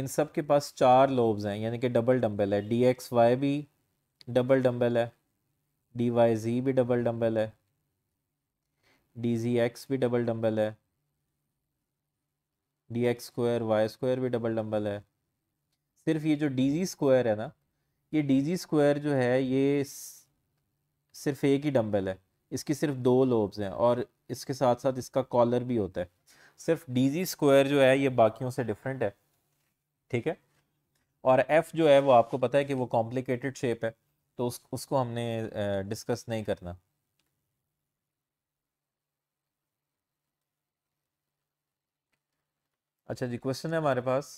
इन सब के पास चार लोब्स हैं यानी कि डबल डम्बल है डी एक्स वाई भी डबल डम्बल है डी वाई जी भी डबल डम्बल है डी जी एक्स भी डबल डम्बल है d x square y square भी डबल डम्बल है सिर्फ ये जो डी जी स्क्वायर है ना ये डी जी स्क्वायर जो है ये सिर्फ एक ही डम्बल है इसकी सिर्फ दो लोब्स हैं और इसके साथ साथ इसका कॉलर भी होता है सिर्फ डीजी स्क्वायर जो है ये बाकियों से डिफरेंट है ठीक है और एफ़ जो है वो आपको पता है कि वो कॉम्प्लिकेटेड शेप है तो उस उसको हमने डिस्कस नहीं करना अच्छा जी क्वेश्चन है हमारे पास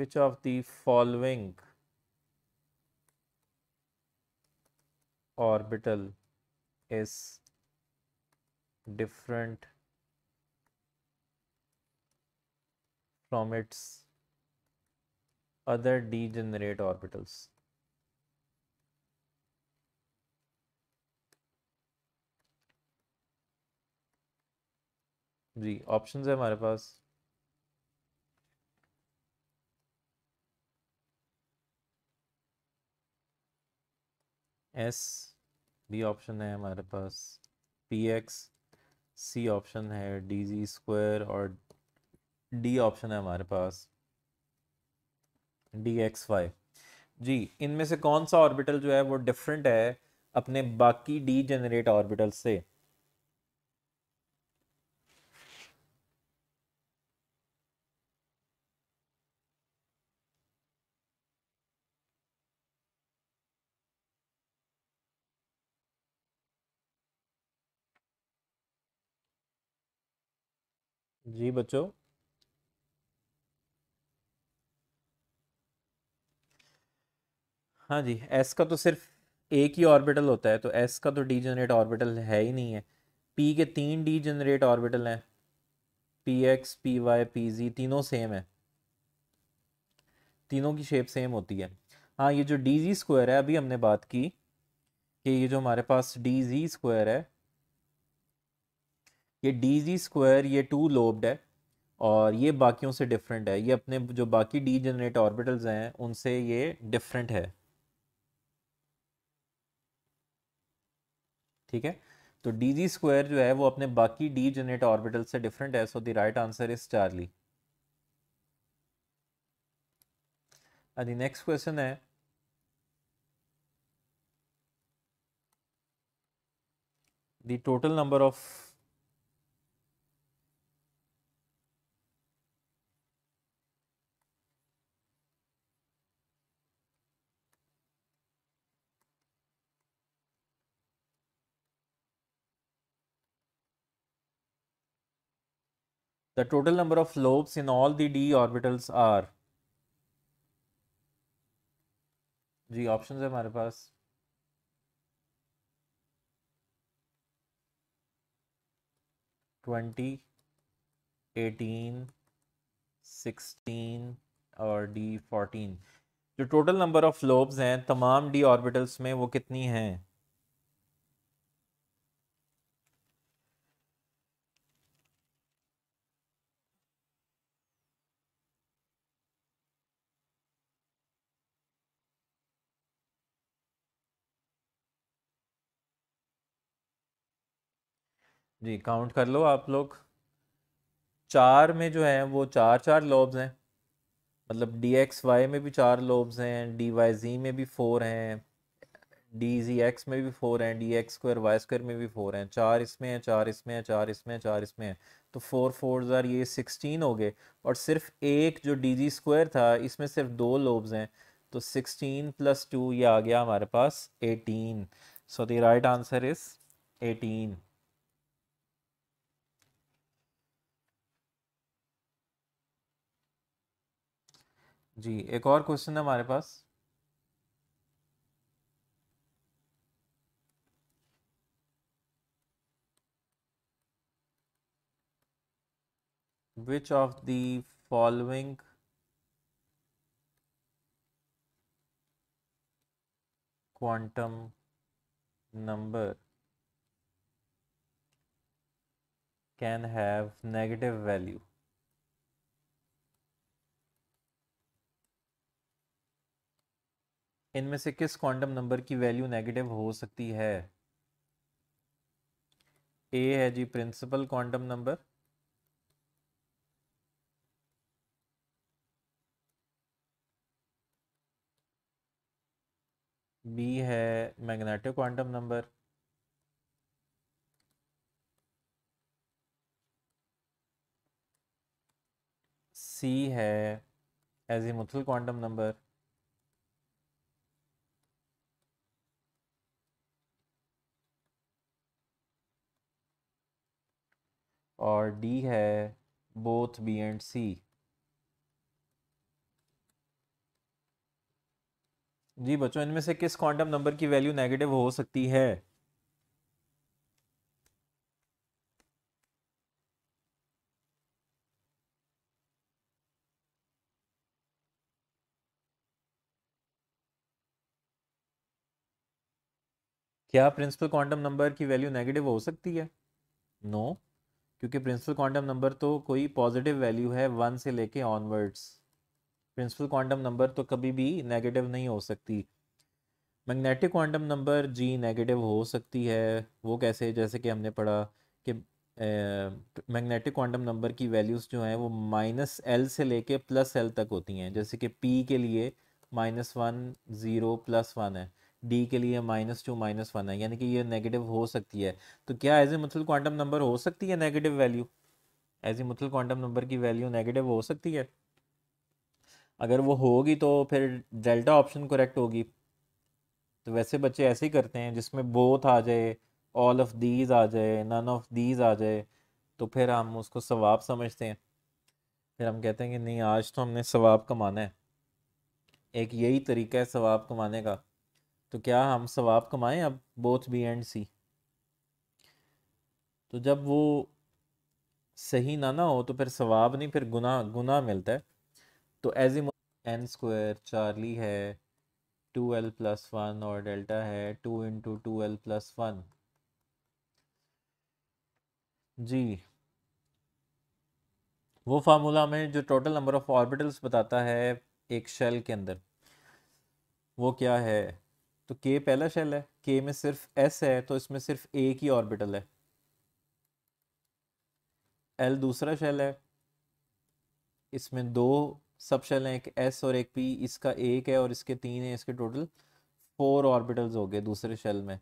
which of the following orbital is different from its other degenerate orbitals. जी ऑप्शंस है हमारे पास एस बी ऑप्शन है हमारे पास पी एक्स सी ऑप्शन है डी जी स्क्वायर और डी ऑप्शन है हमारे पास डी एक्स वाई जी इनमें से कौन सा ऑर्बिटल जो है वो डिफरेंट है अपने बाकी डी जनरेट ऑर्बिटल से जी बच्चों हाँ जी एस का तो सिर्फ एक ही ऑर्बिटल होता है तो एस का तो डी जनरेट ऑर्बिटल है ही नहीं है पी के तीन डी जनरेट ऑर्बिटल हैं p x p y p z तीनों सेम है तीनों की शेप सेम होती है हाँ ये जो डी जी स्क्वायर है अभी हमने बात की कि ये जो हमारे पास डी जी स्क्वायर है ये डी जी स्क्वायर ये टू लोब्ड है और ये बाकियों से डिफरेंट है ये अपने जो बाकी डी जनरेट ऑर्बिटल्स हैं उनसे ये डिफरेंट है ठीक है तो डी जी स्क्वायर जो है वो अपने बाकी डी जनरेट ऑर्बिटल से डिफरेंट है so the right answer is Charlie अभी नेक्स्ट क्वेश्चन है the total number of The total number of lobes in all the d orbitals are जी ऑप्शन है हमारे पास ट्वेंटी एटीन सिक्सटीन और डी फोर्टीन जो टोटल नंबर ऑफ लोब्स हैं तमाम डी ऑर्बिटल्स में वो कितनी हैं जी काउंट कर लो आप लोग चार में जो है वो चार चार लॉब्स हैं मतलब डी एक्स वाई में भी चार लोब्स हैं डी वाई जी में भी फोर हैं डी जी एक्स में भी फोर हैं d x square y square में भी फोर हैं चार इसमें हैं चार इसमें हैं चार इसमें हैं चार इसमें हैं तो फोर फोर ज़ार ये सिक्सटीन हो गए और सिर्फ एक जो डी जी स्क्वायर था इसमें सिर्फ दो लोब्स हैं तो सिक्सटीन प्लस टू ये आ गया हमारे पास eighteen so the right answer is eighteen जी एक और क्वेश्चन है हमारे पास which of the following quantum number can have negative value इनमें से किस क्वांटम नंबर की वैल्यू नेगेटिव हो सकती है ए है जी प्रिंसिपल क्वांटम नंबर बी है मैग्नेटिक क्वांटम नंबर सी है एजिमुथल क्वांटम नंबर और डी है बोथ बी एंड सी जी बच्चों इनमें से किस क्वांटम नंबर की वैल्यू नेगेटिव हो सकती है क्या प्रिंसिपल क्वांटम नंबर की वैल्यू नेगेटिव हो सकती है नो no. क्योंकि प्रिंसिपल क्वांटम नंबर तो कोई पॉजिटिव वैल्यू है वन से लेके ऑनवर्ड्स प्रिंसिपल क्वांटम नंबर तो कभी भी नेगेटिव नहीं हो सकती मैग्नेटिक क्वांटम नंबर जी नेगेटिव हो सकती है वो कैसे जैसे कि हमने पढ़ा कि मैग्नेटिक क्वांटम नंबर की वैल्यूज़ जो हैं वो माइनस एल से लेके प्लस एल तक होती हैं जैसे कि पी के लिए minus one zero plus one है डी के लिए माइनस टू माइनस वन है यानी कि ये नेगेटिव हो सकती है तो क्या azimuthal quantum number हो सकती है negative value azimuthal quantum number की वैल्यू नेगेटिव हो सकती है अगर वो होगी तो फिर डेल्टा ऑप्शन करेक्ट होगी तो वैसे बच्चे ऐसे ही करते हैं जिसमें बोथ आ जाए ऑल ऑफ दीज आ जाए नन ऑफ दीज आ जाए तो फिर हम उसको सवाब समझते हैं फिर हम कहते हैं कि नहीं आज तो हमने सवाब कमाना है एक यही तरीका है सवाब कमाने का तो क्या हम सवाब कमाएं अब बोथ बी एंड सी तो जब वो सही ना ना हो तो फिर सवाब नहीं फिर गुना गुना मिलता है तो as in n square Charlie है टू एल प्लस वन और डेल्टा है two into two l plus one जी वो फार्मूला हमें जो टोटल नंबर ऑफ ऑर्बिटल्स बताता है एक शेल के अंदर वो क्या है तो के पहला शेल है के में सिर्फ एस है तो इसमें सिर्फ ए की ऑर्बिटल है एल दूसरा शेल है इसमें दो सब शेल हैं एक एस और एक पी इसका एक है और इसके तीन है इसके टोटल फोर ऑर्बिटल्स हो गए दूसरे शेल में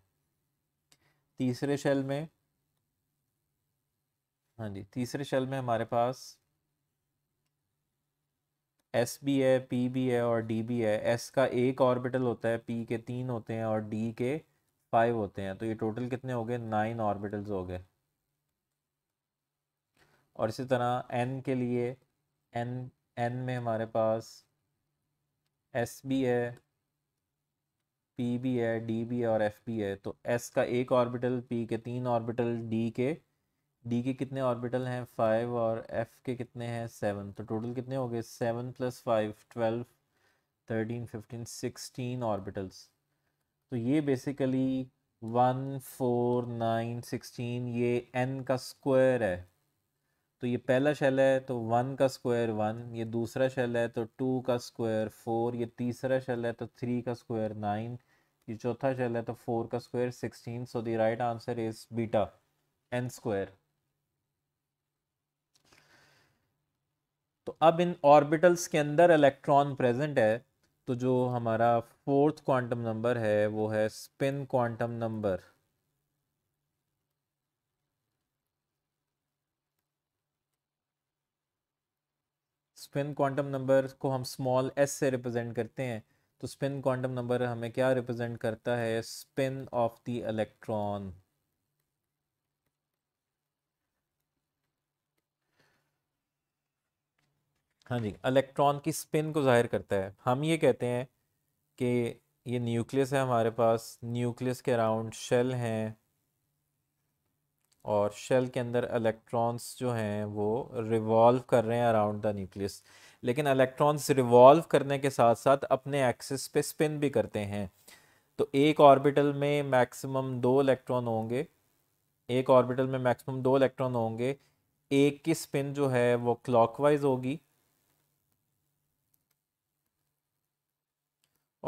तीसरे शेल में हाँ जी तीसरे शेल में हमारे पास एस भी है पी भी है और डी भी है एस का एक ऑर्बिटल होता है पी के तीन होते हैं और डी के फाइव होते हैं तो ये टोटल कितने हो गए नाइन ऑर्बिटल्स हो गए और इसी तरह एन के लिए एन एन में हमारे पास एस भी है पी भी है डी भी है और एफ भी है तो एस का एक ऑर्बिटल पी के तीन ऑर्बिटल डी के डी के कितने ऑर्बिटल हैं फाइव और एफ के कितने हैं सेवन तो टोटल कितने हो गए seven plus five twelve thirteen fifteen sixteen orbitals तो ये basically one four nine sixteen ये एन का स्क्वायर है तो ये पहला शेल है तो वन का स्क्वायर वन ये दूसरा शेल है तो टू का स्क्वायर फोर ये तीसरा शेल है तो थ्री का स्क्वायर नाइन ये चौथा शेल है तो फोर का square sixteen so the right answer is beta n square तो अब इन ऑर्बिटल्स के अंदर इलेक्ट्रॉन प्रेजेंट है तो जो हमारा फोर्थ क्वांटम नंबर है वो है spin quantum number spin quantum number को हम स्मॉल एस से रिप्रेजेंट करते हैं तो स्पिन क्वांटम नंबर हमें क्या रिप्रेजेंट करता है स्पिन ऑफ द इलेक्ट्रॉन हाँ जी इलेक्ट्रॉन की स्पिन को जाहिर करता है हम ये कहते हैं कि ये न्यूक्लियस है हमारे पास न्यूक्लियस के अराउंड शेल हैं और शेल के अंदर इलेक्ट्रॉन्स जो हैं वो रिवॉल्व कर रहे हैं अराउंड द न्यूक्लियस लेकिन इलेक्ट्रॉन्स रिवॉल्व करने के साथ साथ अपने एक्सिस पे स्पिन भी करते हैं तो एक ऑर्बिटल में मैक्सिमम दो इलेक्ट्रॉन होंगे एक ऑर्बिटल में मैक्सिमम दो इलेक्ट्रॉन होंगे एक की स्पिन जो है वो क्लॉकवाइज होगी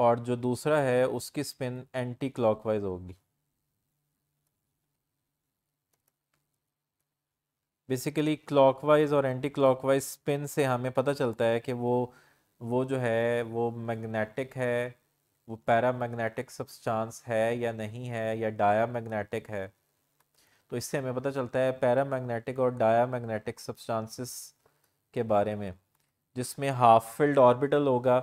और जो दूसरा है उसकी स्पिन एंटी क्लॉकवाइज होगी बेसिकली क्लॉकवाइज और एंटी क्लॉकवाइज स्पिन से हमें पता चलता है कि वो वो जो है वो मैग्नेटिक है वो पैरा मैगनेटिक सब्सटेंस है या नहीं है या डाया मैग्नेटिक है तो इससे हमें पता चलता है पैरा पैरामैग्नेटिक और डाया मैग्नेटिक सब्सटेंसेस के बारे में जिसमें हाफ फिल्ड ऑर्बिटल होगा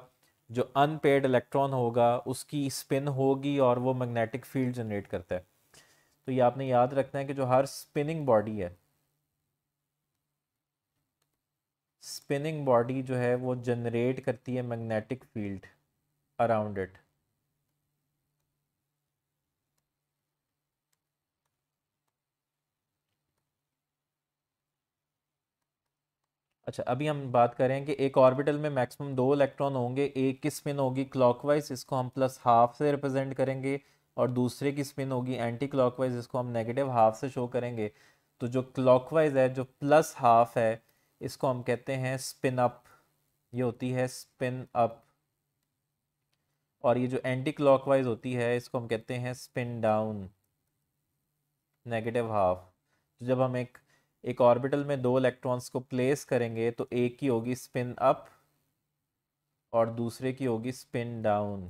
जो अनपेड इलेक्ट्रॉन होगा उसकी स्पिन होगी और वो मैग्नेटिक फील्ड जनरेट करता है तो ये आपने याद रखना है कि जो हर स्पिनिंग बॉडी है स्पिनिंग बॉडी जो है वो जनरेट करती है मैग्नेटिक फील्ड अराउंड इट अच्छा अभी हम बात करें कि एक ऑर्बिटल में मैक्सिमम दो इलेक्ट्रॉन होंगे एक की स्पिन होगी क्लॉकवाइज इसको हम प्लस हाफ से रिप्रेजेंट करेंगे और दूसरे की स्पिन होगी एंटी क्लॉकवाइज इसको हम नेगेटिव हाफ से शो करेंगे तो जो क्लॉकवाइज है जो प्लस हाफ है इसको हम कहते हैं स्पिन अप ये होती है स्पिन अप और ये जो एंटी क्लॉकवाइज होती है इसको हम कहते हैं स्पिन डाउन नेगेटिव हाफ तो जब हम एक एक ऑर्बिटल में दो इलेक्ट्रॉन्स को प्लेस करेंगे तो एक की होगी स्पिन अप और दूसरे की होगी स्पिन डाउन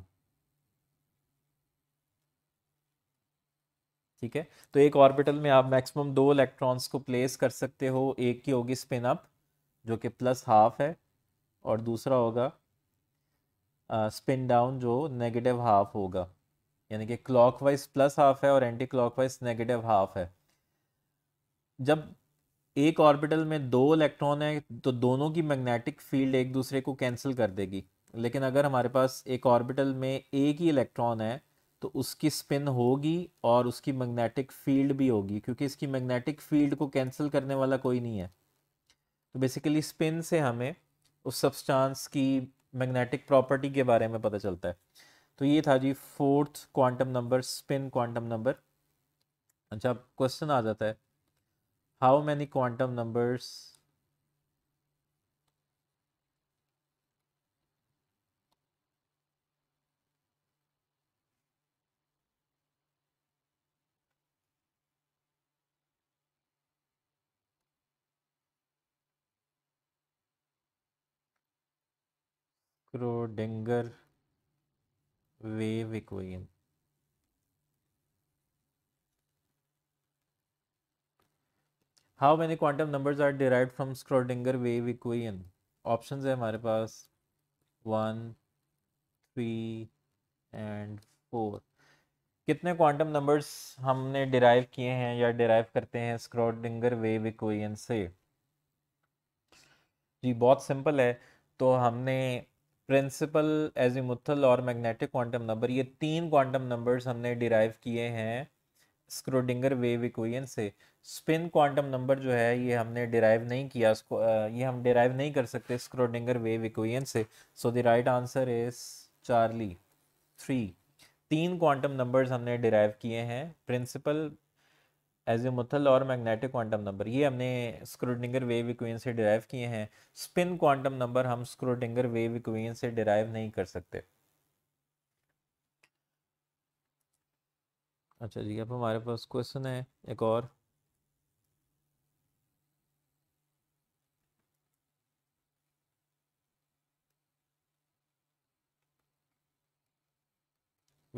ठीक है तो एक ऑर्बिटल में आप मैक्सिमम दो इलेक्ट्रॉन्स को प्लेस कर सकते हो एक की होगी स्पिन अप जो कि प्लस हाफ है और दूसरा होगा स्पिन uh, डाउन जो नेगेटिव हाफ होगा यानी कि क्लॉकवाइज प्लस हाफ है और एंटी क्लॉकवाइज नेगेटिव हाफ है जब एक ऑर्बिटल में दो इलेक्ट्रॉन है तो दोनों की मैग्नेटिक फील्ड एक दूसरे को कैंसिल कर देगी लेकिन अगर हमारे पास एक ऑर्बिटल में एक ही इलेक्ट्रॉन है तो उसकी स्पिन होगी और उसकी मैग्नेटिक फील्ड भी होगी क्योंकि इसकी मैग्नेटिक फील्ड को कैंसिल करने वाला कोई नहीं है तो बेसिकली स्पिन से हमें उस सब्सटेंस की मैग्नेटिक प्रॉपर्टी के बारे में पता चलता है तो ये था जी fourth quantum number spin quantum number अच्छा क्वेश्चन आ जाता है how many quantum numbers Schrodinger wave equation how many quantum numbers are derive from Schrodinger wave equation options है हमारे पास वन थ्री एंड फोर कितने क्वांटम नंबर्स हमने डिराइव किए हैं या डिराइव करते हैं स्क्रोडिंगर वेव इक्वेशन से जी बहुत सिंपल है तो हमने प्रिंसिपल एजिमुथल और मैग्नेटिक क्वांटम नंबर ये तीन क्वांटम नंबर्स हमने डिराइव किए हैं स्क्रोडिंगर वेव इक्वेशन से स्पिन क्वांटम नंबर जो है ये हमने डिराइव नहीं किया ये हम डिराइव नहीं कर सकते स्क्रोडिंगर वेव इक्वेशन से so the right answer is Charlie three तीन क्वांटम नंबर्स हमने डिराइव किए हैं प्रिंसिपल एज ए मुथल और मैग्नेटिक क्वांटम नंबर ये हमने स्क्रोडिंगर वेव इक्वेशन से डिराइव किए हैं स्पिन क्वांटम नंबर हम स्क्रोडिंगर वेव इक्वेशन से डिराइव नहीं कर सकते अच्छा जी अब हमारे पास क्वेश्चन है एक और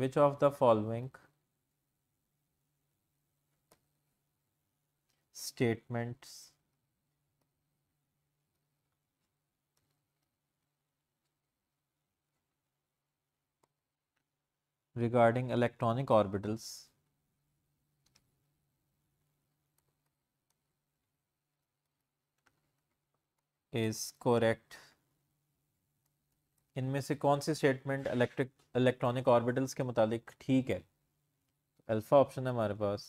which of the following statements regarding electronic orbitals is correct इनमें से कौन सी स्टेटमेंट इलेक्ट्रिक इलेक्ट्रॉनिक ऑर्बिटल्स के मुतालिक ठीक है अल्फ़ा ऑप्शन है हमारे पास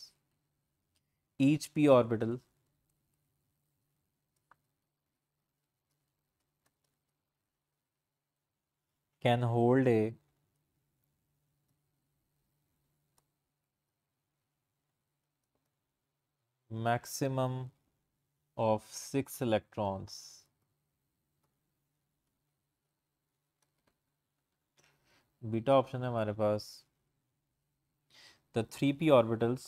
each p orbital can hold a maximum of six electrons beta option है हमारे पास the three P orbitals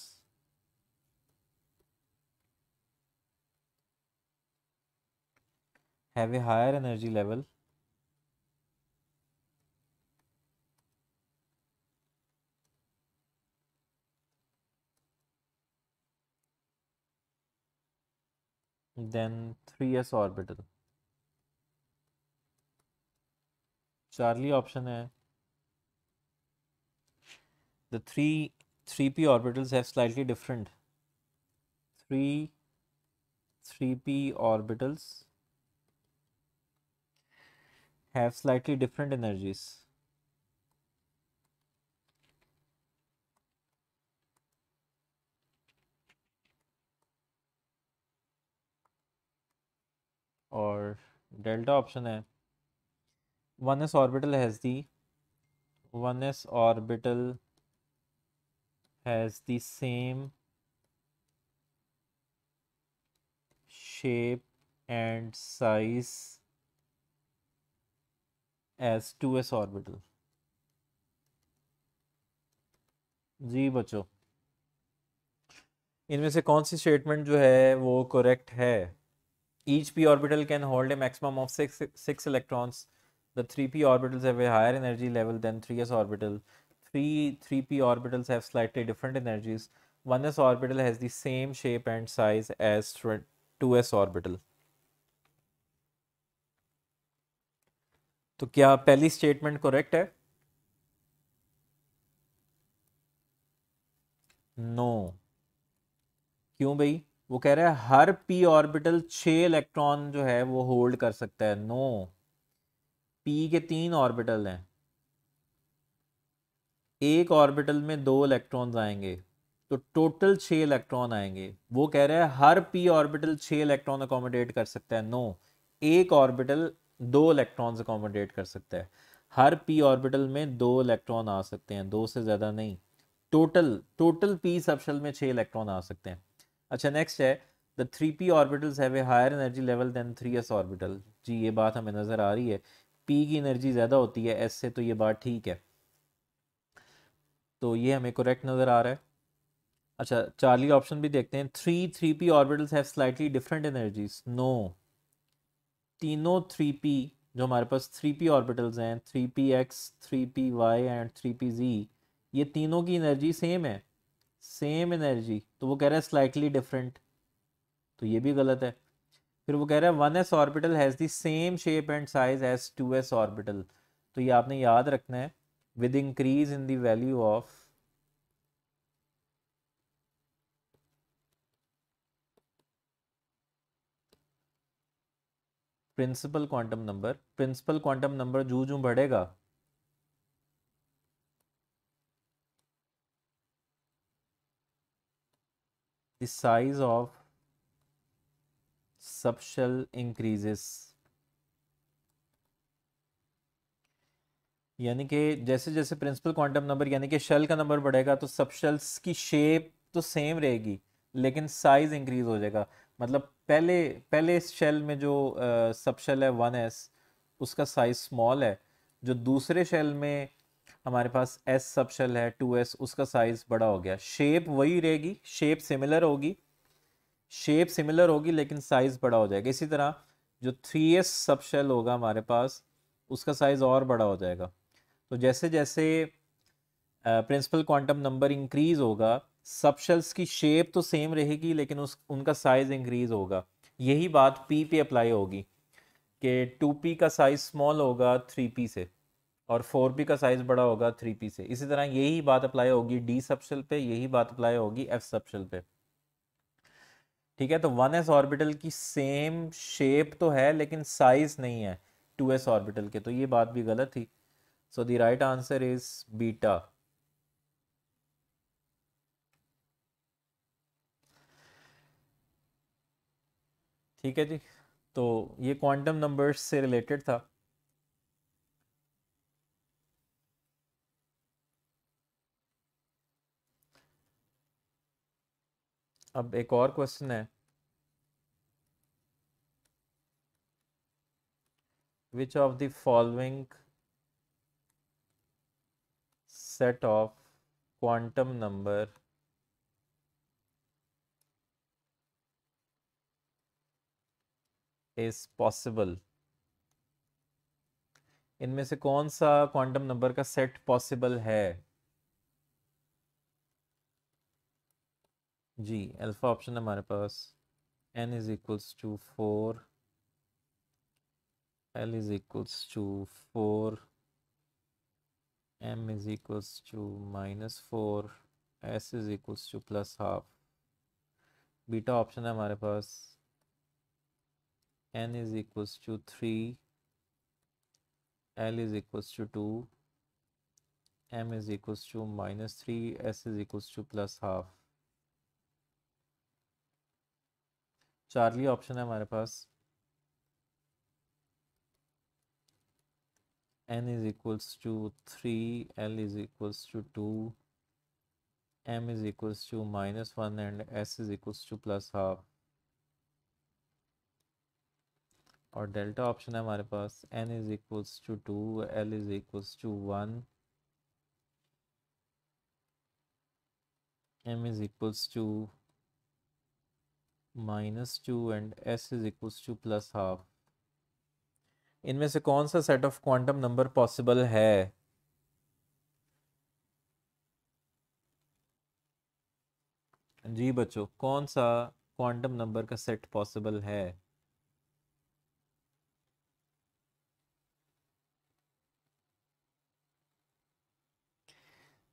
have a higher energy level than three s orbital Charlie option है the three 3p orbitals have slightly different 3 3p orbitals have slightly different energies. Or delta option है one s orbital has the one s orbital. has the same shape and size as 2s orbital जी बच्चों इनमें से कौन सी स्टेटमेंट जो है वो करेक्ट है each p orbital can hold a maximum of six six electrons the three P orbitals have a higher energy level than three s orbital three three p orbitals have slightly different energies. One s orbital has the same shape and size as two s orbital. तो क्या पहली स्टेटमेंट करेक्ट है नो no. क्यों भाई वो कह रहा है हर पी ऑर्बिटल छः इलेक्ट्रॉन जो है वो होल्ड कर सकता है नो no. पी के तीन ऑर्बिटल हैं एक ऑर्बिटल में दो इलेक्ट्रॉन्स आएंगे तो टोटल छः इलेक्ट्रॉन आएंगे वो कह रहा है हर पी ऑर्बिटल छः इलेक्ट्रॉन अकोमोडेट कर सकता है नो एक ऑर्बिटल दो इलेक्ट्रॉन्स अकोमोडेट कर सकता है हर पी ऑर्बिटल में दो इलेक्ट्रॉन आ सकते हैं दो से ज़्यादा नहीं टोटल टोटल पी सबशल में छः इलेक्ट्रॉन आ सकते हैं अच्छा नेक्स्ट है the three P orbitals have a higher energy level than three s orbital जी ये बात हमें नज़र आ रही है पी की एनर्जी ज़्यादा होती है एस से तो ये बात ठीक है तो ये हमें करेक्ट नज़र आ रहा है अच्छा चार्ली ऑप्शन भी देखते हैं three three P orbitals have slightly different energies no तीनों थ्री पी जो हमारे पास थ्री पी ऑर्बिटल्स हैं three P X three P Y and three P Z ये तीनों की एनर्जी सेम है सेम एनर्जी तो वो कह रहा है स्लाइटली डिफरेंट तो ये भी गलत है फिर वो कह रहा है one S orbital has the same shape and size as two S orbital तो ये आपने याद रखना है with increase in the value of principal quantum number principal quantum number jo jo badhega the size of subshell increases यानी कि जैसे जैसे प्रिंसिपल क्वांटम नंबर यानी कि शेल का नंबर बढ़ेगा तो सब शेल्स की शेप तो सेम रहेगी लेकिन साइज इंक्रीज हो जाएगा मतलब पहले पहले इस शेल में जो सब शेल है वन एस उसका साइज स्मॉल है जो दूसरे शेल में हमारे पास एस सब शेल है टू एस उसका साइज बड़ा हो गया शेप वही रहेगी शेप सिमिलर होगी शेप सिमिलर होगी लेकिन साइज बड़ा हो जाएगा इसी तरह जो थ्री एस सब शेल होगा हमारे पास उसका साइज और बड़ा हो जाएगा तो जैसे जैसे प्रिंसिपल क्वांटम नंबर इंक्रीज होगा सब शेल्स की शेप तो सेम रहेगी लेकिन उस उनका साइज़ इंक्रीज होगा यही बात पी पे अप्लाई होगी कि टू पी का साइज़ स्मॉल होगा थ्री पी से और फोर पी का साइज़ बड़ा होगा थ्री पी से इसी तरह यही बात अप्लाई होगी डी सबशेल पे यही बात अप्लाई होगी एफ सबशेल पे ठीक है तो वन एस ऑर्बिटल की सेम शेप तो है लेकिन साइज़ नहीं है टू एस ऑर्बिटल के तो ये बात भी गलत थी so the right answer is beta ठीक है जी तो ये क्वांटम नंबर्स से रिलेटेड था अब एक और क्वेश्चन है which of the following set of quantum number is possible इनमें से कौन सा क्वांटम नंबर का सेट पॉसिबल है जी अल्फा ऑप्शन हमारे पास N is equals to four L is equals to four m is equals to minus four s is equals to plus half beta option है हमारे पास n is equals to three l is equals to two m is equals to minus 3 s is equals to plus half Charlie option है हमारे पास n is equals to 3 l is equals to 2 m is equals to minus 1 and s is equals to plus half or delta option है हमारे n is equals to two, L is equals to one, m is equals to minus 2 and s is equals to plus half इनमें से कौन सा set of quantum number possible है जी बच्चों कौन सा क्वांटम नंबर का सेट पॉसिबल है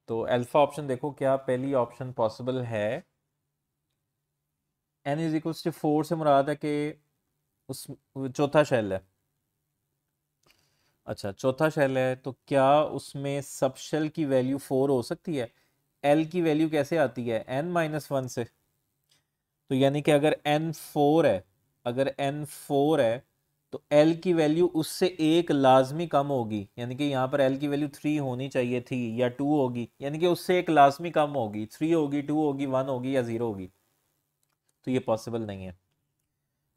तो अल्फा ऑप्शन देखो क्या पहली ऑप्शन पॉसिबल है N is equals to four से मुराद है कि उस चौथा शेल है अच्छा चौथा शेल है तो क्या उसमें सब शेल की वैल्यू फोर हो सकती है एल की वैल्यू कैसे आती है एन माइनस वन से तो यानी कि अगर एन फोर है अगर एन फोर है तो एल की वैल्यू उससे एक लाजमी कम होगी यानी कि यहाँ पर एल की वैल्यू थ्री होनी चाहिए थी या टू होगी यानी कि उससे एक लाजमी कम होगी थ्री होगी टू होगी वन होगी या ज़ीरो होगी तो ये पॉसिबल नहीं है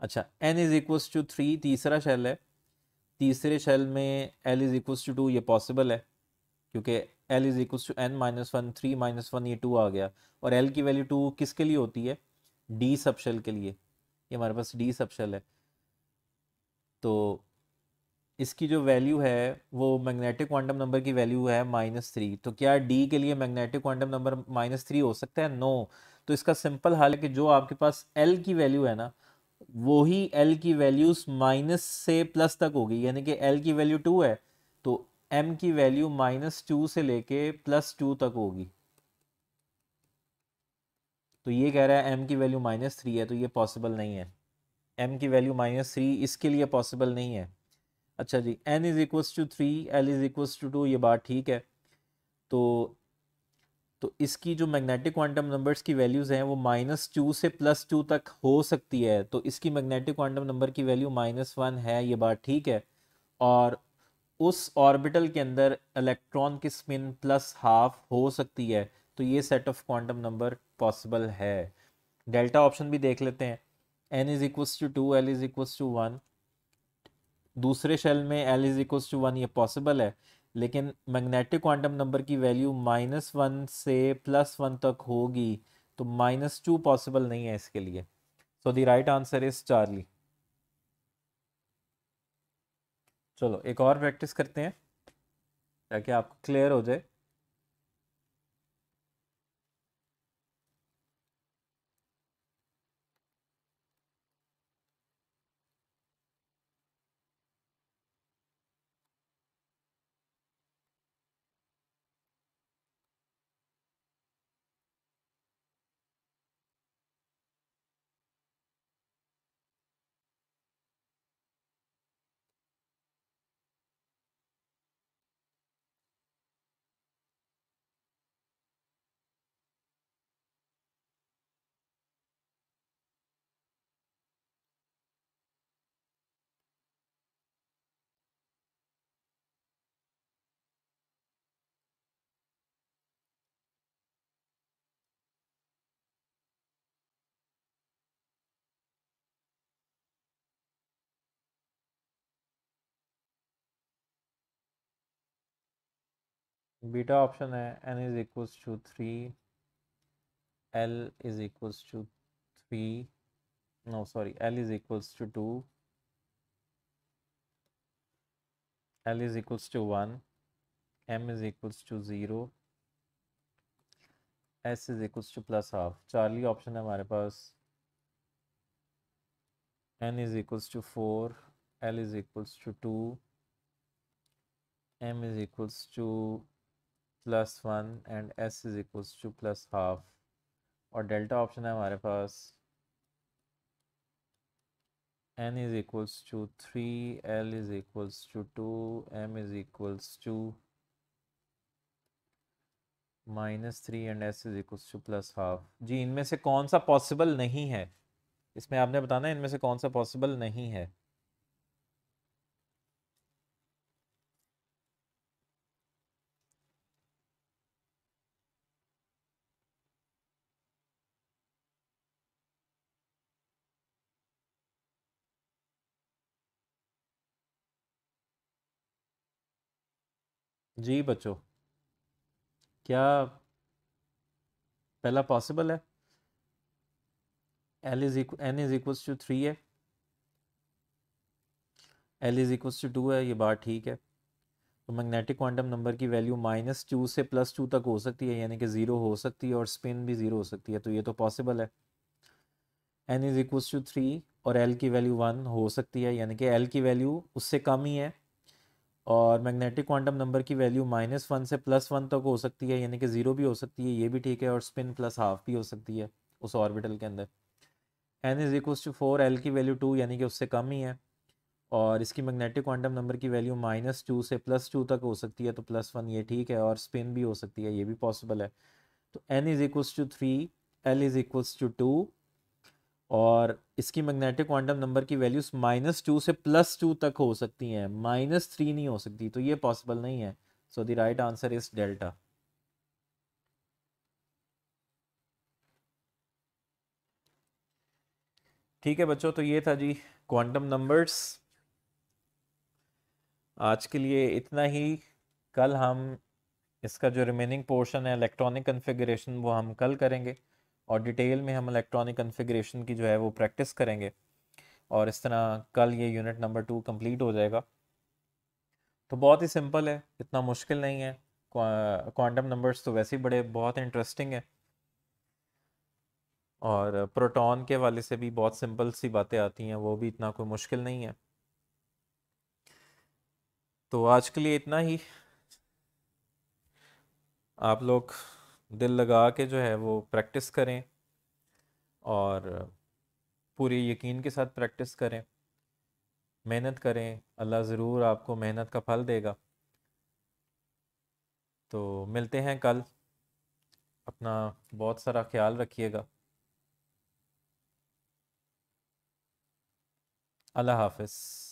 अच्छा N is equal to three तीसरा शेल है तीसरे शेल में L is equal to two ये पॉसिबल है क्योंकि L is equal to N minus one three minus one ये टू आ गया और एल की वैल्यू टू किसके लिए होती है डी सब शेल के लिए ये हमारे पास डी सब शेल है तो इसकी जो वैल्यू है वो मैग्नेटिक क्वांटम नंबर की वैल्यू है माइनस थ्री तो क्या डी के लिए magnetic quantum number minus three हो सकता है नो no. तो इसका सिंपल हाल है कि जो आपके पास एल की वैल्यू है ना वो ही एल की वैल्यूज माइनस से प्लस तक होगी यानी कि एल की वैल्यू टू है तो एम की वैल्यू माइनस टू से लेके प्लस टू तक होगी तो ये कह रहा है एम की वैल्यू माइनस थ्री है तो ये पॉसिबल नहीं है एम की वैल्यू माइनस थ्री इसके लिए पॉसिबल नहीं है अच्छा जी N is equals to three L is equals to two ये बात ठीक है तो तो इसकी जो मैग्नेटिक क्वांटम नंबर्स की वैल्यूज़ हैं वो माइनस टू से प्लस टू तक हो सकती है तो इसकी मैग्नेटिक क्वांटम नंबर की वैल्यू माइनस वन है ये बात ठीक है और उस ऑर्बिटल के अंदर इलेक्ट्रॉन की स्पिन प्लस हाफ हो सकती है तो ये set of quantum number possible है डेल्टा ऑप्शन भी देख लेते हैं N is equals to two L is equals to one दूसरे शेल में L is equals to one ये पॉसिबल है लेकिन मैग्नेटिक क्वांटम नंबर की वैल्यू माइनस वन से प्लस वन तक होगी तो माइनस टू पॉसिबल नहीं है इसके लिए so the right answer is Charlie चलो एक और प्रैक्टिस करते हैं ताकि आपको क्लियर हो जाए बीटा ऑप्शन है N is equals to three L is equals to three no sorry L is equals to two L is equals to one M is equals to zero S is equals to plus half Charlie option है हमारे पास N is equals to four L is equals to two M is equals to plus one and S is equal to plus half और डेल्टा ऑप्शन है हमारे पास N is equals to three L is equals to two M is equals to minus three and S is equals to plus half जी इनमें से कौन सा पॉसिबल नहीं है इसमें आपने बताना है इनमें से कौन सा पॉसिबल नहीं है जी बच्चों क्या पहला पॉसिबल है L is N is equals to three है L is equals to two है ये बात ठीक है तो मैग्नेटिक क्वांटम नंबर की वैल्यू माइनस टू से प्लस टू तक हो सकती है यानी कि ज़ीरो हो सकती है और स्पिन भी ज़ीरो हो सकती है तो ये तो पॉसिबल है N is equals to three और एल की वैल्यू वन हो सकती है यानी कि एल की वैल्यू उससे कम ही है और मैग्नेटिक क्वांटम नंबर की वैल्यू माइनस वन से प्लस वन तक हो सकती है यानी कि ज़ीरो भी हो सकती है ये भी ठीक है और स्पिन प्लस हाफ भी हो सकती है उस ऑर्बिटल के अंदर N is equal to four L की वैल्यू टू यानी कि उससे कम ही है और इसकी मैग्नेटिक क्वांटम नंबर की वैल्यू माइनस टू से प्लस टू तक हो सकती है तो प्लस वन ये ठीक है और स्पिन भी हो सकती है ये भी पॉसिबल है तो N is equal to three L is equal to two और इसकी मैग्नेटिक क्वांटम नंबर की वैल्यूज माइनस टू से प्लस टू तक हो सकती हैं माइनस थ्री नहीं हो सकती तो ये पॉसिबल नहीं है so the right answer is delta ठीक है बच्चों तो ये था जी क्वांटम नंबर्स आज के लिए इतना ही कल हम इसका जो रिमेनिंग पोर्शन है इलेक्ट्रॉनिक कन्फिग्रेशन वो हम कल करेंगे और डिटेल में हम इलेक्ट्रॉनिक कन्फिग्रेशन की जो है वो प्रैक्टिस करेंगे और इस तरह कल ये यूनिट नंबर टू कंप्लीट हो जाएगा तो बहुत ही सिंपल है इतना मुश्किल नहीं है क्वांटम नंबर्स तो वैसे ही बड़े बहुत इंटरेस्टिंग है और प्रोटॉन के वाले से भी बहुत सिंपल सी बातें आती हैं वो भी इतना कोई मुश्किल नहीं है तो आज के लिए इतना ही आप लोग दिल लगा के जो है वो प्रैक्टिस करें और पूरे यकीन के साथ प्रैक्टिस करें मेहनत करें अल्लाह ज़रूर आपको मेहनत का फल देगा तो मिलते हैं कल अपना बहुत सारा ख्याल रखिएगा अल्लाह हाफिज़